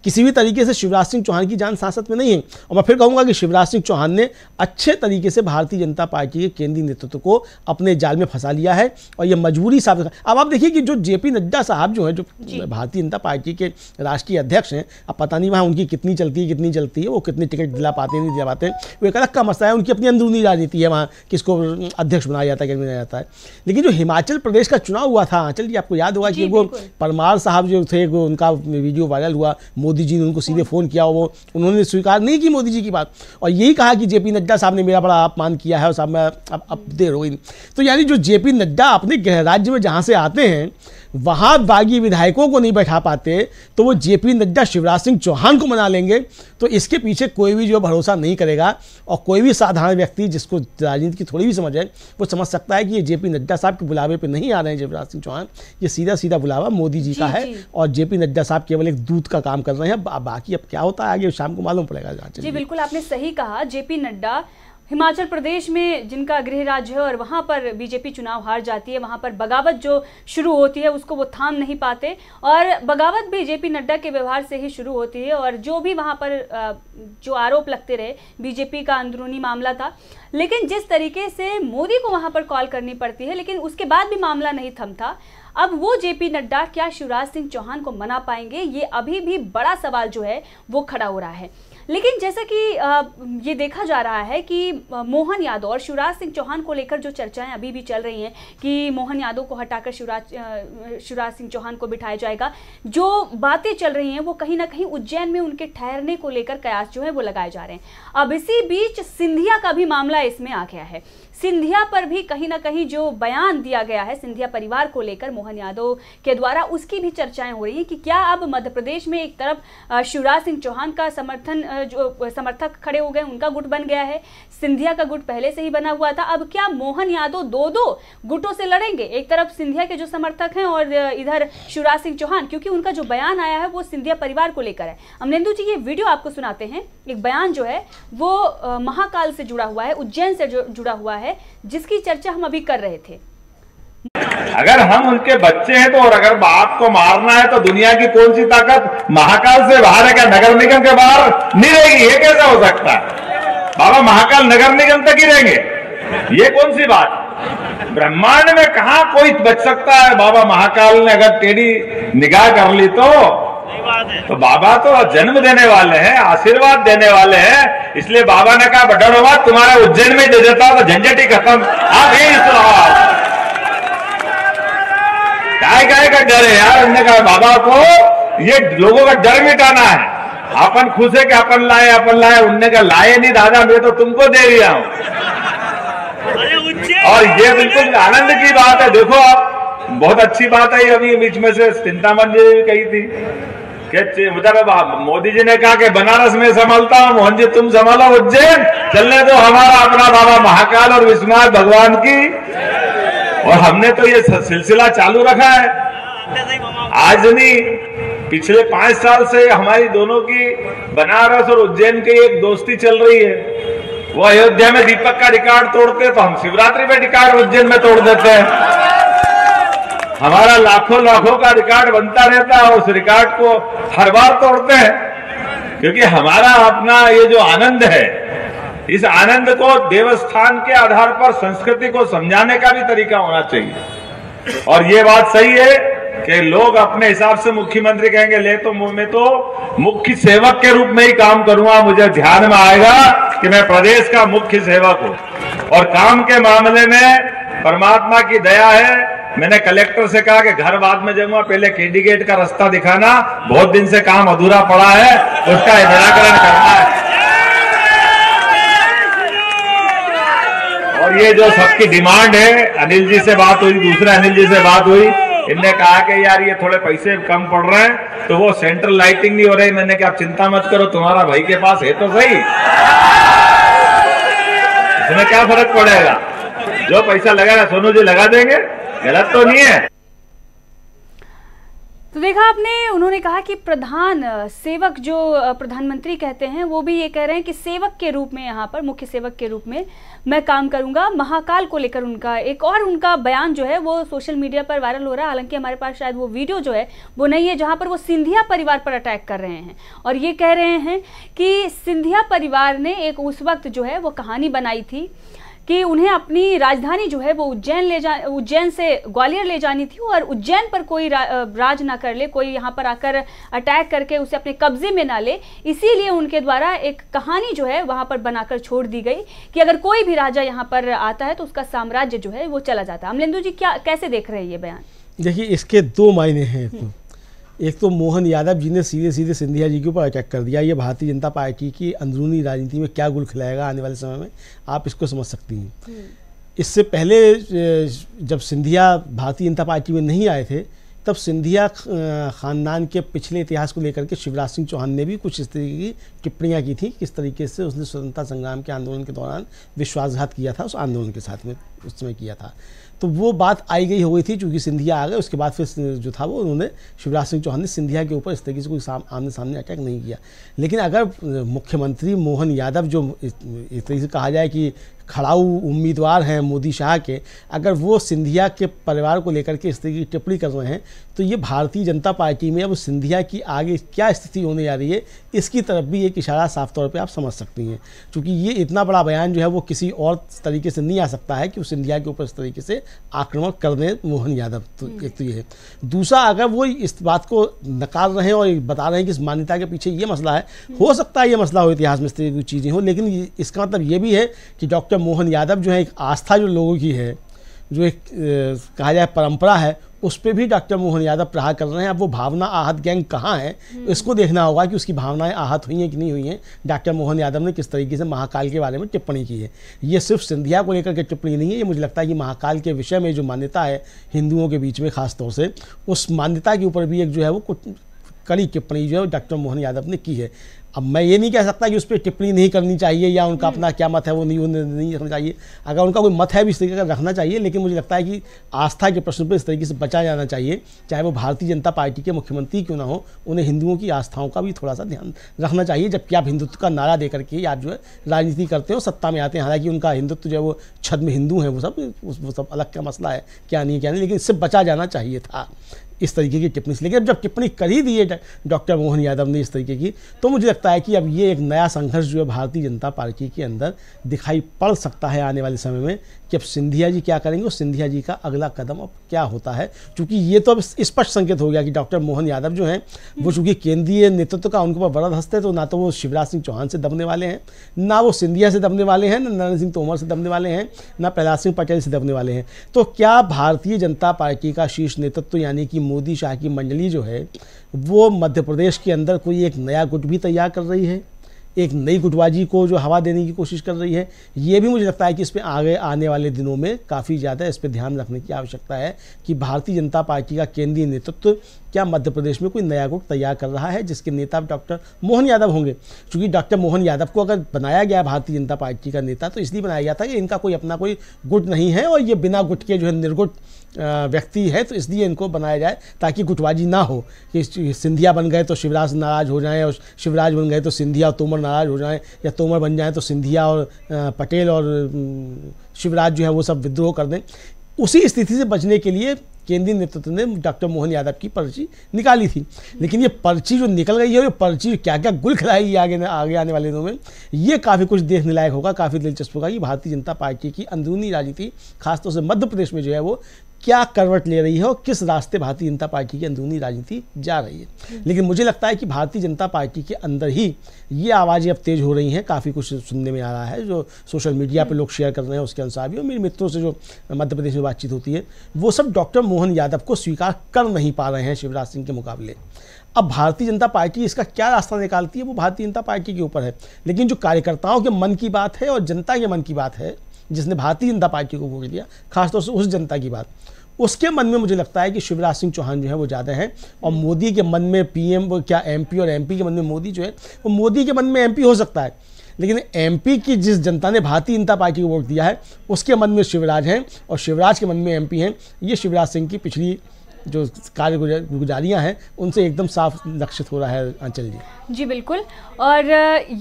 किसी भी तरीके से शिवराज सिंह चौहान की जान सांसद में नहीं है और मैं फिर कहूंगा कि शिवराज सिंह चौहान ने अच्छे तरीके से भारतीय जनता पार्टी के केंद्रीय नेतृत्व को अपने जाल में फंसा लिया है और यह मजबूरी साबित अब आप देखिए कि जो जे पी नड्डा साहब जो हैं जो भारतीय जनता पार्टी के राष्ट्रीय अध्यक्ष हैं अब पता नहीं वहाँ उनकी कितनी चलती है कितनी चलती है वो कितनी टिकट दिला पाते नहीं दिला पाते वो एक अलग का मसला है उनकी अपनी अंदरूनी राजनीति है वहाँ किसको अध्यक्ष बनाया जाता है क्या बनाया जाता है लेकिन जो हिमाचल प्रदेश का चुनाव हुआ था जी आपको याद होगा कि वो परमार साहब जो थे उनका वीडियो वायरल हुआ मोदी मोदी जी ने उनको सीधे फ़ोन किया वो उन्होंने स्वीकार नहीं की मोदी जी की बात और यही कहा कि जेपी नड्डा साहब ने मेरा बड़ा अपमान किया है और साहब मैं अब अब देर हो गई तो यानी जो जेपी नड्डा अपने गृह राज्य में जहाँ से आते हैं वहां बागी विधायकों को नहीं बैठा पाते तो वो जेपी नड्डा शिवराज सिंह चौहान को मना लेंगे तो इसके पीछे कोई भी जो भरोसा नहीं करेगा और कोई भी साधारण व्यक्ति जिसको राजनीति की थोड़ी भी समझ है वो समझ सकता है कि ये जेपी नड्डा साहब के बुलावे पे नहीं आ रहे हैं शिवराज सिंह चौहान ये सीधा सीधा बुलावा मोदी जी, जी का है और जेपी नड्डा साहब केवल एक दूत का काम कर रहे हैं बाकी अब क्या होता है आगे शाम को मालूम पड़ेगा जी बिल्कुल आपने सही कहा जेपी नड्डा हिमाचल प्रदेश में जिनका गृह राज्य है और वहाँ पर बीजेपी चुनाव हार जाती है वहाँ पर बगावत जो शुरू होती है उसको वो थाम नहीं पाते और बगावत भी जेपी नड्डा के व्यवहार से ही शुरू होती है और जो भी वहाँ पर जो आरोप लगते रहे बीजेपी का अंदरूनी मामला था लेकिन जिस तरीके से मोदी को वहाँ पर कॉल करनी पड़ती है लेकिन उसके बाद भी मामला नहीं थमता अब वो जेपी नड्डा क्या शिवराज सिंह चौहान को मना पाएंगे ये अभी भी बड़ा सवाल जो है वो खड़ा हो रहा है लेकिन जैसा कि ये देखा जा रहा है कि मोहन यादव और शिवराज सिंह चौहान को लेकर जो चर्चाएं अभी भी चल रही हैं कि मोहन यादव को हटाकर शिवराज शिवराज सिंह चौहान को बिठाया जाएगा जो बातें चल रही हैं वो कहीं ना कहीं उज्जैन में उनके ठहरने को लेकर कयास जो है वो लगाए जा रहे हैं अब इसी बीच सिंधिया का भी मामला इसमें आ गया है सिंधिया पर भी कहीं ना कहीं जो बयान दिया गया है सिंधिया परिवार को लेकर मोहन यादव के द्वारा उसकी भी चर्चाएं हो रही है कि क्या अब मध्य प्रदेश में एक तरफ शिवराज सिंह चौहान का समर्थन जो समर्थक खड़े हो गए उनका गुट बन गया है सिंधिया का गुट पहले से ही बना हुआ था अब क्या मोहन यादव दो दो गुटों से लड़ेंगे एक तरफ सिंधिया के जो समर्थक हैं और इधर शिवराज सिंह चौहान क्योंकि उनका जो बयान आया है वो सिंधिया परिवार को लेकर है अमलेंदु जी ये वीडियो आपको सुनाते हैं एक बयान जो है वो महाकाल से जुड़ा हुआ है उज्जैन से जुड़ा हुआ है है जिसकी चर्चा हम अभी कर रहे थे अगर हम उनके बच्चे हैं तो और अगर बाप को मारना है तो दुनिया की कौन सी ताकत महाकाल से बाहर है क्या नगर निगम के बाहर नहीं रहेगी ये कैसे हो सकता है बाबा महाकाल नगर निगम तक ही रहेंगे ये कौन सी बात ब्रह्मांड में कहा कोई बच सकता है बाबा महाकाल ने अगर टेढ़ी निगाह कर ली तो तो बाबा तो जन्म देने वाले हैं आशीर्वाद देने वाले हैं इसलिए बाबा ने कहा बडरोबा तुम्हारा उज्जैन में दे देता तो झंझट ही खत्म आप यही काय काय का डर है यार हमने कहा बाबा को ये लोगों का डर मिटाना है अपन खुश है कि अपन लाए अपन लाए उनने कहा लाए नहीं दादा मैं तो तुमको दे दिया हूं और ये बिल्कुल आनंद की बात है देखो आप बहुत अच्छी बात है अभी बीच में से चिंतामन जी भी कही थी मोदी जी ने कहा कि बनारस में संभालता हूँ मोहन जी तुम संभालो उज्जैन चलने दो हमारा अपना बाबा महाकाल और विश्वनाथ भगवान की और हमने तो ये सिलसिला चालू रखा है आज नहीं पिछले पांच साल से हमारी दोनों की बनारस और उज्जैन की एक दोस्ती चल रही है वो अयोध्या में दीपक का रिकॉर्ड तोड़ते तो हम शिवरात्रि में रिकॉर्ड उज्जैन में तोड़ देते हैं हमारा लाखों लाखों का रिकॉर्ड बनता रहता है उस रिकॉर्ड को हर बार तोड़ते हैं क्योंकि हमारा अपना ये जो आनंद है इस आनंद को देवस्थान के आधार पर संस्कृति को समझाने का भी तरीका होना चाहिए और ये बात सही है कि लोग अपने हिसाब से मुख्यमंत्री कहेंगे ले तो मैं तो मुख्य सेवक के रूप में ही काम करूंगा मुझे ध्यान में आएगा कि मैं प्रदेश का मुख्य सेवक हूं और काम के मामले में परमात्मा की दया है मैंने कलेक्टर से कहा कि घर बाद में जाऊंगा पहले कैंडिडेट का रास्ता दिखाना बहुत दिन से काम अधूरा पड़ा है उसका निराकरण करना है और ये जो सबकी डिमांड है अनिल जी से बात हुई दूसरे अनिल जी से बात हुई इनने कहा कि यार ये थोड़े पैसे कम पड़ रहे हैं तो वो सेंट्रल लाइटिंग नहीं हो रही मैंने कहा आप चिंता मत करो तुम्हारा भाई के पास है तो सही इसमें क्या फर्क पड़ेगा जो पैसा लगाया सोनू जी लगा देंगे गलत तो नहीं है तो देखा आपने उन्होंने कहा कि प्रधान सेवक जो प्रधानमंत्री कहते हैं वो भी ये कह रहे हैं कि सेवक के रूप में यहाँ पर मुख्य सेवक के रूप में मैं काम करूंगा महाकाल को लेकर उनका एक और उनका बयान जो है वो सोशल मीडिया पर वायरल हो रहा है हालांकि हमारे पास शायद वो वीडियो जो है वो नहीं है जहाँ पर वो सिंधिया परिवार पर अटैक कर रहे हैं और ये कह रहे हैं कि सिंधिया परिवार ने एक उस वक्त जो है वो कहानी बनाई थी कि उन्हें अपनी राजधानी जो है वो उज्जैन ले जा उज्जैन से ग्वालियर ले जानी थी और उज्जैन पर कोई रा, राज ना कर ले कोई यहाँ पर आकर अटैक करके उसे अपने कब्जे में ना ले इसीलिए उनके द्वारा एक कहानी जो है वहाँ पर बनाकर छोड़ दी गई कि अगर कोई भी राजा यहाँ पर आता है तो उसका साम्राज्य जो है वो चला जाता है अमलेंदु जी क्या कैसे देख रहे हैं ये बयान देखिए इसके दो मायने हैं एक तो मोहन यादव जी ने सीधे सीधे सिंधिया जी के ऊपर अटैक कर दिया ये भारतीय जनता पार्टी की अंदरूनी राजनीति में क्या गुल खिलाएगा आने वाले समय में आप इसको समझ सकती हैं हम्म। इससे पहले जब सिंधिया भारतीय जनता पार्टी में नहीं आए थे तब सिंधिया ख़ानदान के पिछले इतिहास को लेकर के शिवराज सिंह चौहान ने भी कुछ इस तरीके की टिप्पणियाँ की थी किस तरीके से उसने स्वतंत्रता संग्राम के आंदोलन के दौरान विश्वासघात किया था उस आंदोलन के साथ में उस समय किया था तो वो बात आई गई हो गई थी चूँकि सिंधिया आ गए उसके बाद फिर जो था वो उन्होंने शिवराज सिंह चौहान ने सिंधिया के ऊपर इस तरीके से कोई आमने सामने अटैक नहीं किया लेकिन अगर मुख्यमंत्री मोहन यादव जो इस तरीके से कहा जाए कि खड़ाऊ उम्मीदवार हैं मोदी शाह के अगर वो सिंधिया के परिवार को लेकर के इस तरह की टिप्पणी कर रहे हैं तो ये भारतीय जनता पार्टी में अब सिंधिया की आगे क्या स्थिति होने जा रही है इसकी तरफ भी एक इशारा साफ तौर पर आप समझ सकती हैं क्योंकि ये इतना बड़ा बयान जो है वो किसी और तरीके से नहीं आ सकता है कि वो सिंधिया के ऊपर इस तरीके से आक्रमण कर दें मोहन यादव तो हम्म। एक तो ये है दूसरा अगर वो इस बात को नकार रहे हैं और बता रहे हैं कि इस मान्यता के पीछे ये मसला है हो सकता है ये मसला हो इतिहास में इस तरह की चीज़ें हों लेकिन इसका मतलब ये भी है कि डॉक्टर डॉक्टर मोहन यादव जो है एक आस्था जो लोगों की है जो एक कहा जाए परंपरा है उस पर भी डॉक्टर मोहन यादव प्रहार कर रहे हैं अब वो भावना आहत गैंग कहाँ है हम्म। इसको देखना होगा कि उसकी भावनाएं आहत हुई हैं कि नहीं हुई हैं डॉक्टर मोहन यादव ने किस तरीके से महाकाल के बारे में टिप्पणी की है ये सिर्फ सिंधिया को लेकर के टिप्पणी नहीं है ये मुझे लगता है कि महाकाल के विषय में जो मान्यता है हिंदुओं के बीच में खासतौर से उस मान्यता के ऊपर भी एक जो है वो कुछ कड़ी टिप्पणी जो है डॉक्टर मोहन यादव ने की है अब मैं ये नहीं कह सकता कि उस पर टिप्पणी नहीं करनी चाहिए या उनका अपना क्या मत है वो नहीं उन्हें नहीं रखना चाहिए अगर उनका कोई मत है भी इस तरीके का रखना चाहिए लेकिन मुझे लगता है कि आस्था के प्रश्न पर इस तरीके से बचा जाना चाहिए चाहे वो भारतीय जनता पार्टी के मुख्यमंत्री क्यों ना हो उन्हें हिंदुओं की आस्थाओं का भी थोड़ा सा ध्यान रखना चाहिए जबकि आप हिंदुत्व का नारा दे करके आप जो है राजनीति करते हो सत्ता में आते हैं हालांकि उनका हिंदुत्व जो है वो छद्म हिंदू हैं वो सब वो सब अलग का मसला है क्या नहीं क्या नहीं लेकिन इससे बचा जाना चाहिए था इस तरीके की टिप्पणी लेकिन अब जब टिप्पणी कर ही दी है डॉक्टर मोहन यादव ने इस तरीके की तो मुझे लगता है कि अब ये एक नया संघर्ष जो है भारतीय जनता पार्टी के अंदर दिखाई पड़ सकता है आने वाले समय में कि अब सिंधिया जी क्या करेंगे और सिंधिया जी का अगला कदम अब क्या होता है क्योंकि ये तो अब स्पष्ट संकेत हो गया कि डॉक्टर मोहन यादव जो हैं वो चूंकि केंद्रीय नेतृत्व का उनके ऊपर बड़ा हस्त है तो ना तो वो शिवराज सिंह चौहान से दबने वाले हैं ना वो सिंधिया से दबने वाले हैं ना नरेंद्र सिंह तोमर से दबने वाले हैं ना प्रहलाद सिंह पटेल से दबने वाले हैं तो क्या भारतीय जनता पार्टी का शीर्ष नेतृत्व तो यानी कि मोदी शाह की मंडली जो है वो मध्य प्रदेश के अंदर कोई एक नया गुट भी तैयार कर रही है एक नई गुटबाजी को जो हवा देने की कोशिश कर रही है ये भी मुझे लगता है कि इस पर आगे आने वाले दिनों में काफ़ी ज़्यादा इस पर ध्यान रखने की आवश्यकता है कि भारतीय जनता पार्टी का केंद्रीय नेतृत्व क्या मध्य प्रदेश में कोई नया गुट तैयार कर रहा है जिसके नेता डॉक्टर मोहन यादव होंगे क्योंकि डॉक्टर मोहन यादव को अगर बनाया गया भारतीय जनता पार्टी का नेता तो इसलिए बनाया गया था कि इनका कोई अपना कोई गुट नहीं है और ये बिना गुट के जो है निर्गुट व्यक्ति है तो इसलिए इनको बनाया जाए ताकि गुटबाजी ना हो कि सिंधिया बन गए तो शिवराज नाराज हो जाए और शिवराज बन गए तो सिंधिया तोमर नाराज़ हो जाएं या तोमर बन जाएं तो सिंधिया और पटेल और शिवराज जो है वो सब विद्रोह कर दें उसी स्थिति से बचने के लिए केंद्रीय नेतृत्व ने डॉक्टर मोहन यादव की पर्ची निकाली थी लेकिन ये पर्ची जो निकल गई है ये पर्ची क्या क्या गुल खिलाएगी आगे आगे आने वाले दिनों में ये काफ़ी कुछ देखने लायक होगा काफ़ी दिलचस्प होगा ये भारतीय जनता पार्टी की अंदरूनी राजनीति खासतौर से मध्य प्रदेश में जो है वो क्या करवट ले रही है और किस रास्ते भारतीय जनता पार्टी की अंदरूनी राजनीति जा रही है लेकिन मुझे लगता है कि भारतीय जनता पार्टी के अंदर ही ये आवाज़ें अब तेज़ हो रही हैं काफ़ी कुछ सुनने में आ रहा है जो सोशल मीडिया पर लोग शेयर कर रहे हैं उसके अनुसार भी और मेरे मित्रों से जो मध्य प्रदेश में बातचीत होती है वो सब डॉक्टर मोहन यादव को स्वीकार कर नहीं पा रहे हैं शिवराज सिंह के मुकाबले अब भारतीय जनता पार्टी इसका क्या रास्ता निकालती है वो भारतीय जनता पार्टी के ऊपर है लेकिन जो कार्यकर्ताओं के मन की बात है और जनता के मन की बात है जिसने भारतीय जनता पार्टी को वोट दिया खासतौर से उस जनता की बात उसके मन में मुझे लगता है कि शिवराज सिंह चौहान जो है वो ज़्यादा हैं और हम्म। मोदी के मन में पीएम क्या एमपी और एमपी के मन में मोदी जो है वो मोदी के मन में एमपी हो सकता है लेकिन एमपी की जिस जनता ने भारतीय जनता पार्टी को वोट दिया है उसके मन में शिवराज हैं और शिवराज के मन में पी हैं ये शिवराज सिंह की पिछली जो कार्य गुजारियाँ हैं उनसे एकदम साफ लक्षित हो रहा है अंचल जी जी बिल्कुल और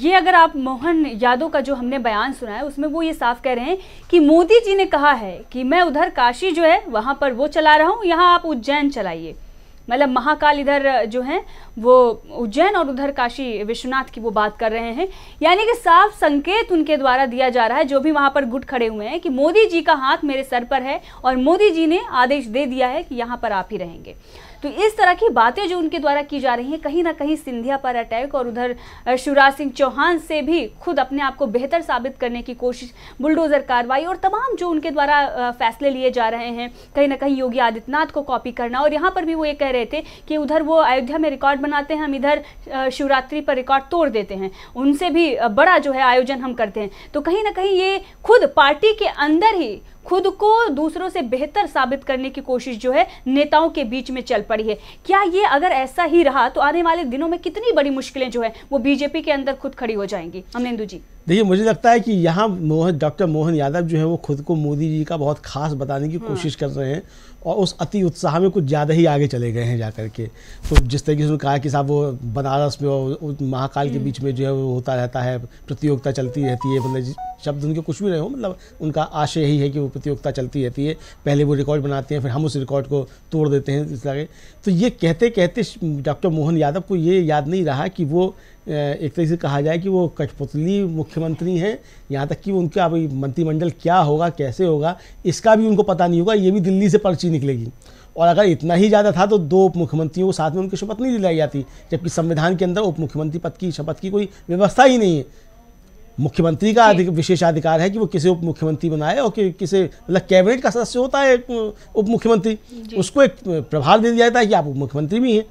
ये अगर आप मोहन यादव का जो हमने बयान सुना है उसमें वो ये साफ कह रहे हैं कि मोदी जी ने कहा है कि मैं उधर काशी जो है वहाँ पर वो चला रहा हूँ यहाँ आप उज्जैन चलाइए मतलब महाकाल इधर जो है वो उज्जैन और उधर काशी विश्वनाथ की वो बात कर रहे हैं यानी कि साफ संकेत उनके द्वारा दिया जा रहा है जो भी वहां पर गुट खड़े हुए हैं कि मोदी जी का हाथ मेरे सर पर है और मोदी जी ने आदेश दे दिया है कि यहाँ पर आप ही रहेंगे तो इस तरह की बातें जो उनके द्वारा की जा रही हैं कहीं ना कहीं सिंधिया पर अटैक और उधर शिवराज सिंह चौहान से भी खुद अपने आप को बेहतर साबित करने की कोशिश बुलडोजर कार्रवाई और तमाम जो उनके द्वारा फैसले लिए जा रहे हैं कहीं ना कहीं योगी आदित्यनाथ को कॉपी करना और यहाँ पर भी वो ये कह रहे थे कि उधर वो अयोध्या में रिकॉर्ड बनाते हैं हम इधर शिवरात्रि पर रिकॉर्ड तोड़ देते हैं उनसे भी बड़ा जो है आयोजन हम करते हैं तो कहीं ना कहीं ये खुद पार्टी के अंदर ही खुद को दूसरों से बेहतर साबित करने की कोशिश जो है नेताओं के बीच में चल पड़ी है क्या ये अगर ऐसा ही रहा तो आने वाले दिनों में कितनी बड़ी मुश्किलें जो है वो बीजेपी के अंदर खुद खड़ी हो जाएंगी अमरिंदू जी देखिए मुझे लगता है कि यहाँ मोहन डॉक्टर मोहन यादव जो है वो खुद को मोदी जी का बहुत खास बताने की हाँ। कोशिश कर रहे हैं और उस अति उत्साह में कुछ ज़्यादा ही आगे चले गए हैं जा कर के तो जिस तरीके से उन्होंने कहा कि साहब वो बनारस में और महाकाल के हम्म। बीच में जो है वो होता रहता है प्रतियोगिता चलती रहती है मतलब शब्द उनके कुछ भी रहे हो मतलब उनका आशय यही है कि वो प्रतियोगिता चलती रहती है पहले वो रिकॉर्ड बनाते हैं फिर हम उस रिकॉर्ड को तोड़ देते हैं इस तरह तो ये कहते कहते डॉक्टर मोहन यादव को ये याद नहीं रहा कि वो एक तरीके से कहा जाए कि वो कठपुतली मुख्यमंत्री हैं यहाँ तक कि उनका अभी मंत्रिमंडल क्या होगा कैसे होगा इसका भी उनको पता नहीं होगा ये भी दिल्ली से पर्ची निकलेगी और अगर इतना ही ज़्यादा था तो दो उप मुख्यमंत्रियों को साथ में उनकी शपथ नहीं दिलाई जाती जबकि संविधान के अंदर उप मुख्यमंत्री पद की शपथ की कोई व्यवस्था ही नहीं है मुख्यमंत्री का अधिक विशेष अधिकार है कि वो किसे उप मुख्यमंत्री बनाए और कि किसे मतलब कैबिनेट का सदस्य होता है उप मुख्यमंत्री उसको एक प्रभार दे दिया जाता है कि आप उप मुख्यमंत्री भी हैं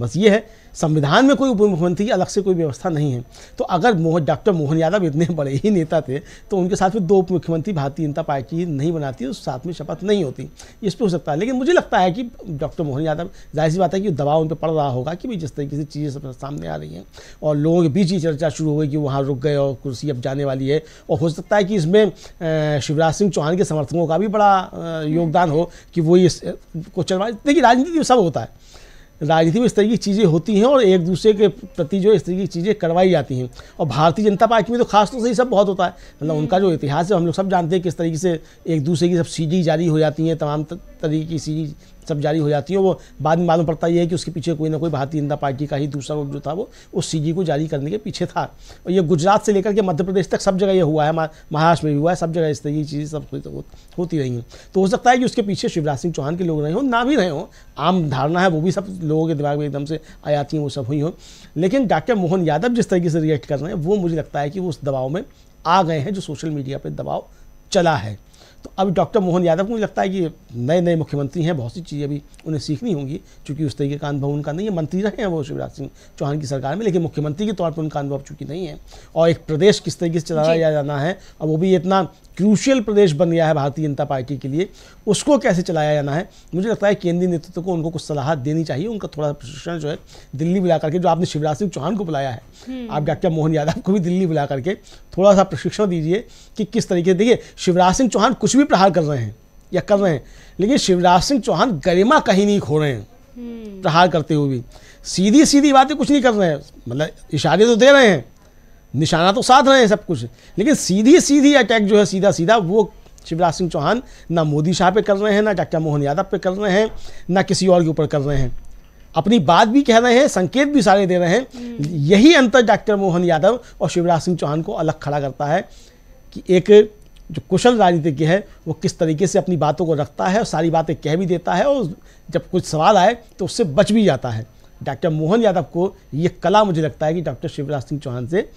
बस ये है संविधान में कोई उप मुख्यमंत्री की अलग से कोई व्यवस्था नहीं है तो अगर मोह डॉक्टर मोहन यादव इतने बड़े ही नेता थे तो उनके साथ में दो उप मुख्यमंत्री भारतीय जनता पार्टी नहीं बनाती उस साथ में शपथ नहीं होती इस पर हो सकता है लेकिन मुझे लगता है कि डॉक्टर मोहन यादव जाहिर सी बात है कि दबाव उन पर पड़ रहा होगा कि भाई जिस तरीके से चीज़ें सामने आ रही हैं और लोगों के बीच ये चर्चा शुरू हो गई कि वहाँ रुक गए और कुर्सी अब जाने वाली है और हो सकता है कि इसमें शिवराज सिंह चौहान के समर्थकों का भी बड़ा योगदान हो कि वो इस को चलवा देखिए राजनीति में तो सब होता है राजनीति में इस तरह की चीज़ें होती हैं और एक दूसरे के प्रति जो इस तरह की चीज़ें करवाई जाती हैं और भारतीय जनता पार्टी में तो खास तौर से ही सब बहुत होता है मतलब उनका जो इतिहास है हम लोग सब जानते हैं किस तरीके से एक दूसरे की सब सीढ़ी जारी हो जाती हैं तमाम तरीके की सीढ़ी सब जारी हो जाती है वो बाद में मालूम पड़ता यह है कि उसके पीछे कोई ना कोई भारतीय जनता पार्टी का ही दूसरा ग्रुप जो था वो उस सी को जारी करने के पीछे था और ये गुजरात से लेकर के मध्य प्रदेश तक सब जगह ये हुआ है महाराष्ट्र में भी हुआ है सब जगह इस तरह की चीज़ें सब होती रही हैं तो हो सकता है कि उसके पीछे शिवराज सिंह चौहान के लोग रहे हों ना भी रहे हों आम धारणा है वो भी सब लोगों के दिमाग में एकदम से आ जाती हैं वो सब हुई हों लेकिन डॉक्टर मोहन यादव जिस तरीके से रिएक्ट कर रहे हैं वो मुझे लगता है कि वो उस दबाव में आ गए हैं जो सोशल मीडिया पर दबाव चला है तो अभी डॉक्टर मोहन यादव को लगता है कि नए नए मुख्यमंत्री हैं बहुत सी चीज़ें अभी उन्हें सीखनी होंगी चूँकि उस तरीके का अनुभव उनका नहीं है मंत्री रहे हैं वो शिवराज सिंह चौहान की सरकार में लेकिन मुख्यमंत्री के तौर पर उनका अनुभव चूँकि नहीं है और एक प्रदेश किस तरीके से चलाया जाना है अब वो भी इतना क्रूशियल प्रदेश बन गया है भारतीय जनता पार्टी के लिए उसको कैसे चलाया जाना है मुझे लगता है केंद्रीय नेतृत्व को उनको कुछ सलाह देनी चाहिए उनका थोड़ा प्रशिक्षण जो है दिल्ली बुला करके जो आपने शिवराज सिंह चौहान को बुलाया है हम्म। आप डॉक्टर मोहन यादव को भी दिल्ली बुला करके थोड़ा सा प्रशिक्षण दीजिए कि किस तरीके देखिए शिवराज सिंह चौहान कुछ भी प्रहार कर रहे हैं या कर रहे हैं लेकिन शिवराज सिंह चौहान गरिमा कहीं नहीं खो रहे हैं हम्म। प्रहार करते हुए भी सीधी सीधी बातें कुछ नहीं कर रहे हैं मतलब इशारे तो दे रहे हैं निशाना तो साध रहे हैं सब कुछ लेकिन सीधी सीधी अटैक जो है सीधा सीधा वो शिवराज सिंह चौहान ना मोदी शाह पे कर रहे हैं ना डॉक्टर मोहन यादव पे कर रहे हैं ना किसी और के ऊपर कर रहे हैं अपनी बात भी कह रहे हैं संकेत भी सारे दे रहे हैं हम्म। यही अंतर डॉक्टर मोहन यादव और शिवराज सिंह चौहान को अलग खड़ा करता है कि एक जो कुशल राजनीतिज्ञ है वो किस तरीके से अपनी बातों को रखता है और सारी बातें कह भी देता है और जब कुछ सवाल आए तो उससे बच भी जाता है डॉक्टर मोहन यादव को ये कला मुझे लगता है कि डॉक्टर शिवराज सिंह चौहान से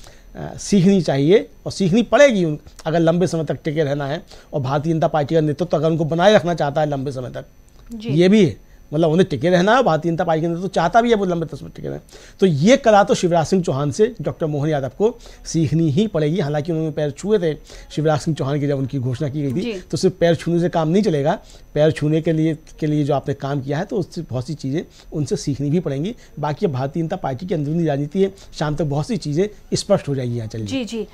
सीखनी चाहिए और सीखनी पड़ेगी उन अगर लंबे समय तक टिके रहना है और भारतीय जनता पार्टी का नेतृत्व तो अगर उनको बनाए रखना चाहता है लंबे समय तक ये भी है मतलब उन्हें टिके रहना है भारतीय जनता पार्टी के अंदर तो चाहता भी है वो लंबे तस्वीर टिके रहें तो ये कला तो शिवराज सिंह चौहान से डॉक्टर मोहन यादव को सीखनी ही पड़ेगी हालांकि उन्होंने पैर छुए थे शिवराज सिंह चौहान की जब उनकी घोषणा की गई थी तो सिर्फ पैर छूने से काम नहीं चलेगा पैर छूने के लिए के लिए जो आपने काम किया है तो उससे बहुत सी चीज़ें उनसे सीखनी भी पड़ेंगी बाकी भारतीय जनता पार्टी की अंदरूनी राजनीति है शाम तक बहुत सी चीज़ें स्पष्ट हो जाएगी यहाँ चलिए जी जी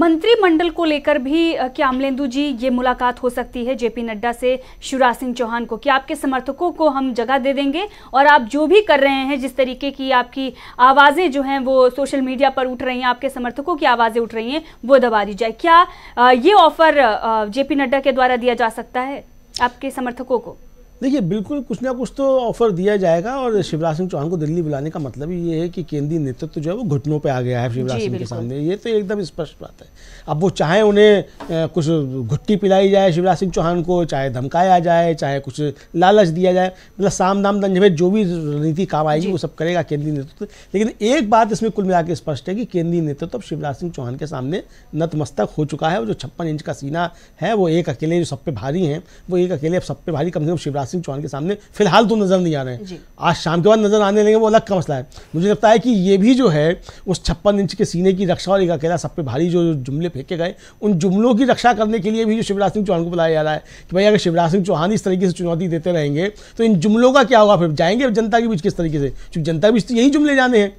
मंत्रिमंडल को लेकर भी क्या अमलेंदु जी ये मुलाकात हो सकती है जेपी नड्डा से शिवराज सिंह चौहान को क्या आपके समर्थकों को हम जगह जगह दे देंगे और आप जो भी कर रहे हैं जिस तरीके की आपकी आवाज़ें जो हैं वो सोशल मीडिया पर उठ रही हैं आपके समर्थकों की आवाज़ें उठ रही हैं वो दबा दी जाए क्या ये ऑफर जेपी नड्डा के द्वारा दिया जा सकता है आपके समर्थकों को देखिए बिल्कुल कुछ ना कुछ तो ऑफर दिया जाएगा और शिवराज सिंह चौहान को दिल्ली बुलाने का मतलब ये है कि केंद्रीय नेतृत्व तो जो है वो घुटनों पे आ गया है शिवराज सिंह के सामने ये तो एकदम स्पष्ट बात है अब वो चाहे उन्हें कुछ घुट्टी पिलाई जाए शिवराज सिंह चौहान को चाहे धमकाया जाए चाहे कुछ लालच दिया जाए मतलब साम दाम दंजभेद जो भी रणनीति काम आएगी वो सब करेगा केंद्रीय नेतृत्व लेकिन एक बात इसमें कुल मिला स्पष्ट है कि केंद्रीय नेतृत्व अब शिवराज सिंह चौहान के सामने नतमस्तक हो चुका है वो जो छप्पन इंच का सीना है वो एक अकेले जो सब पे भारी हैं वो एक अकेले सब पे भारी कम से कम शिवराज सिंह चौहान के सामने फिलहाल तो नजर नहीं आ रहे हैं आज शाम के बाद नजर आने लगे वो अलग का मसला है मुझे लगता है कि ये भी जो है उस छप्पन इंच के सीने की रक्षा और एक अकेला सब पे भारी जो जुमले फेंके गए उन जुमलों की रक्षा करने के लिए भी जो शिवराज सिंह चौहान को बुलाया जा रहा है कि भाई अगर शिवराज सिंह चौहान इस तरीके से चुनौती देते रहेंगे तो इन जुमलों का क्या होगा फिर जाएंगे जनता के बीच किस तरीके से क्योंकि जनता के बीच तो यही जुमले जाने हैं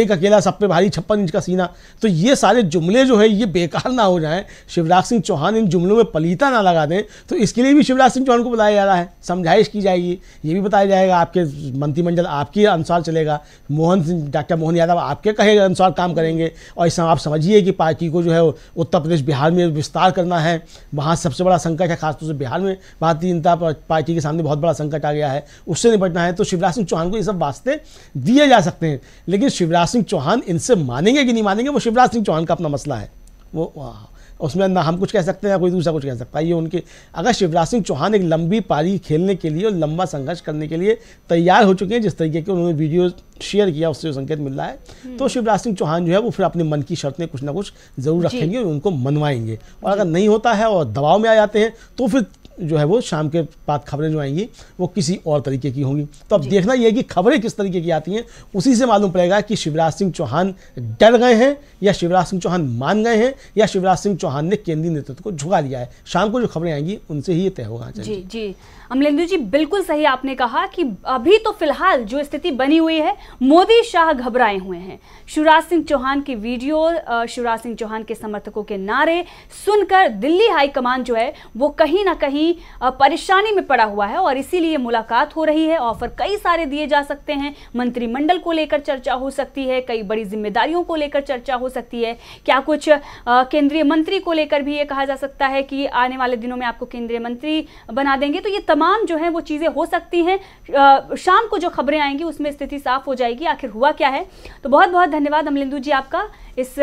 एक अकेला सब पे भारी छप्पन इंच का सीना तो ये सारे जुमले जो है ये बेकार ना हो जाएं शिवराज सिंह चौहान इन जुमलों में पलीता ना लगा दें तो इसके लिए भी शिवराज सिंह चौहान को बुलाया जा रहा है समझाइश की जाएगी ये भी बताया जाएगा आपके मंत्रिमंडल आपके अनुसार चलेगा मोहन सिंह डॉक्टर मोहन यादव आपके कहे अनुसार काम करेंगे और इस आप समझिए कि पार्टी को जो है उत्तर प्रदेश बिहार में विस्तार करना है वहाँ सबसे बड़ा संकट है खासतौर से बिहार में भारतीय जनता पार्टी के सामने बहुत बड़ा संकट आ गया है उससे निपटना है तो शिवराज सिंह चौहान को ये सब वास्ते दिए जा सकते हैं लेकिन शिवराज शिवराज सिंह चौहान इनसे मानेंगे कि नहीं मानेंगे वो शिवराज सिंह चौहान का अपना मसला है वो हाँ। उसमें ना हम कुछ कह सकते हैं कोई दूसरा कुछ कह सकता है ये उनके अगर शिवराज सिंह चौहान एक लंबी पारी खेलने के लिए और लंबा संघर्ष करने के लिए तैयार हो चुके हैं जिस तरीके के उन्होंने वीडियो शेयर किया उससे जो संकेत मिल रहा है हम्म। तो शिवराज सिंह चौहान जो है वो फिर अपने मन की शर्तें कुछ ना कुछ जरूर रखेंगे और उनको मनवाएंगे और अगर नहीं होता है और दबाव में आ जाते हैं तो फिर जो है वो शाम के बाद खबरें जो आएंगी वो किसी और तरीके की होंगी तो अब देखना यह कि खबरें किस तरीके की आती हैं उसी से मालूम पड़ेगा कि शिवराज सिंह चौहान डर गए हैं या शिवराज सिंह चौहान मान गए हैं या शिवराज सिंह चौहान ने केंद्रीय नेतृत्व को झुका लिया है शाम को जो खबरें आएंगी उनसे ही तय होगा जी जी अमलेंदु जी बिल्कुल सही आपने कहा कि अभी तो फिलहाल जो स्थिति बनी हुई है मोदी शाह घबराए हुए हैं शिवराज सिंह चौहान की वीडियो शिवराज सिंह चौहान के समर्थकों के नारे सुनकर दिल्ली हाईकमान जो है वो कहीं ना कहीं ही परेशानी में पड़ा हुआ है और इसीलिए मुलाकात हो रही है ऑफर कई सारे दिए जा सकते हैं मंत्रिमंडल को लेकर चर्चा हो सकती है कई बड़ी जिम्मेदारियों को लेकर चर्चा हो सकती है क्या कुछ केंद्रीय मंत्री को लेकर भी ये कहा जा सकता है कि आने वाले दिनों में आपको केंद्रीय मंत्री बना देंगे तो ये तमाम जो है वो चीज़ें हो सकती हैं शाम को जो खबरें आएंगी उसमें स्थिति साफ हो जाएगी आखिर हुआ क्या है तो बहुत बहुत धन्यवाद अमलिंदू जी आपका इस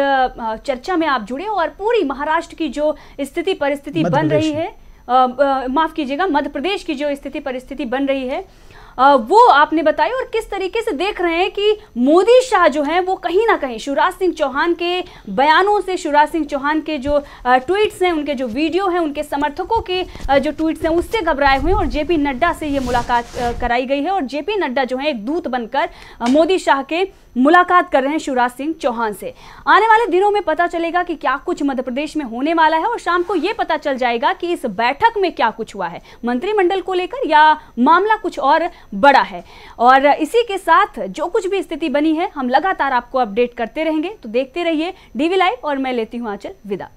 चर्चा में आप जुड़े और पूरी महाराष्ट्र की जो स्थिति परिस्थिति बन रही है माफ़ कीजिएगा मध्य प्रदेश की जो स्थिति परिस्थिति बन रही है वो आपने बताई और किस तरीके से देख रहे हैं कि मोदी शाह जो हैं वो कहीं ना कहीं शिवराज सिंह चौहान के बयानों से शिवराज सिंह चौहान के जो ट्वीट्स हैं उनके जो वीडियो हैं उनके समर्थकों के जो ट्वीट्स हैं उससे घबराए हुए हैं और जेपी नड्डा से ये मुलाकात कराई गई है और जेपी नड्डा जो है एक दूत बनकर मोदी शाह के मुलाकात कर रहे हैं शिवराज सिंह चौहान से आने वाले दिनों में पता चलेगा कि क्या कुछ मध्य प्रदेश में होने वाला है और शाम को ये पता चल जाएगा कि इस बैठक में क्या कुछ हुआ है मंत्रिमंडल को लेकर या मामला कुछ और बड़ा है और इसी के साथ जो कुछ भी स्थिति बनी है हम लगातार आपको अपडेट करते रहेंगे तो देखते रहिए डीवी लाइव और मैं लेती हूँ आंचल विदा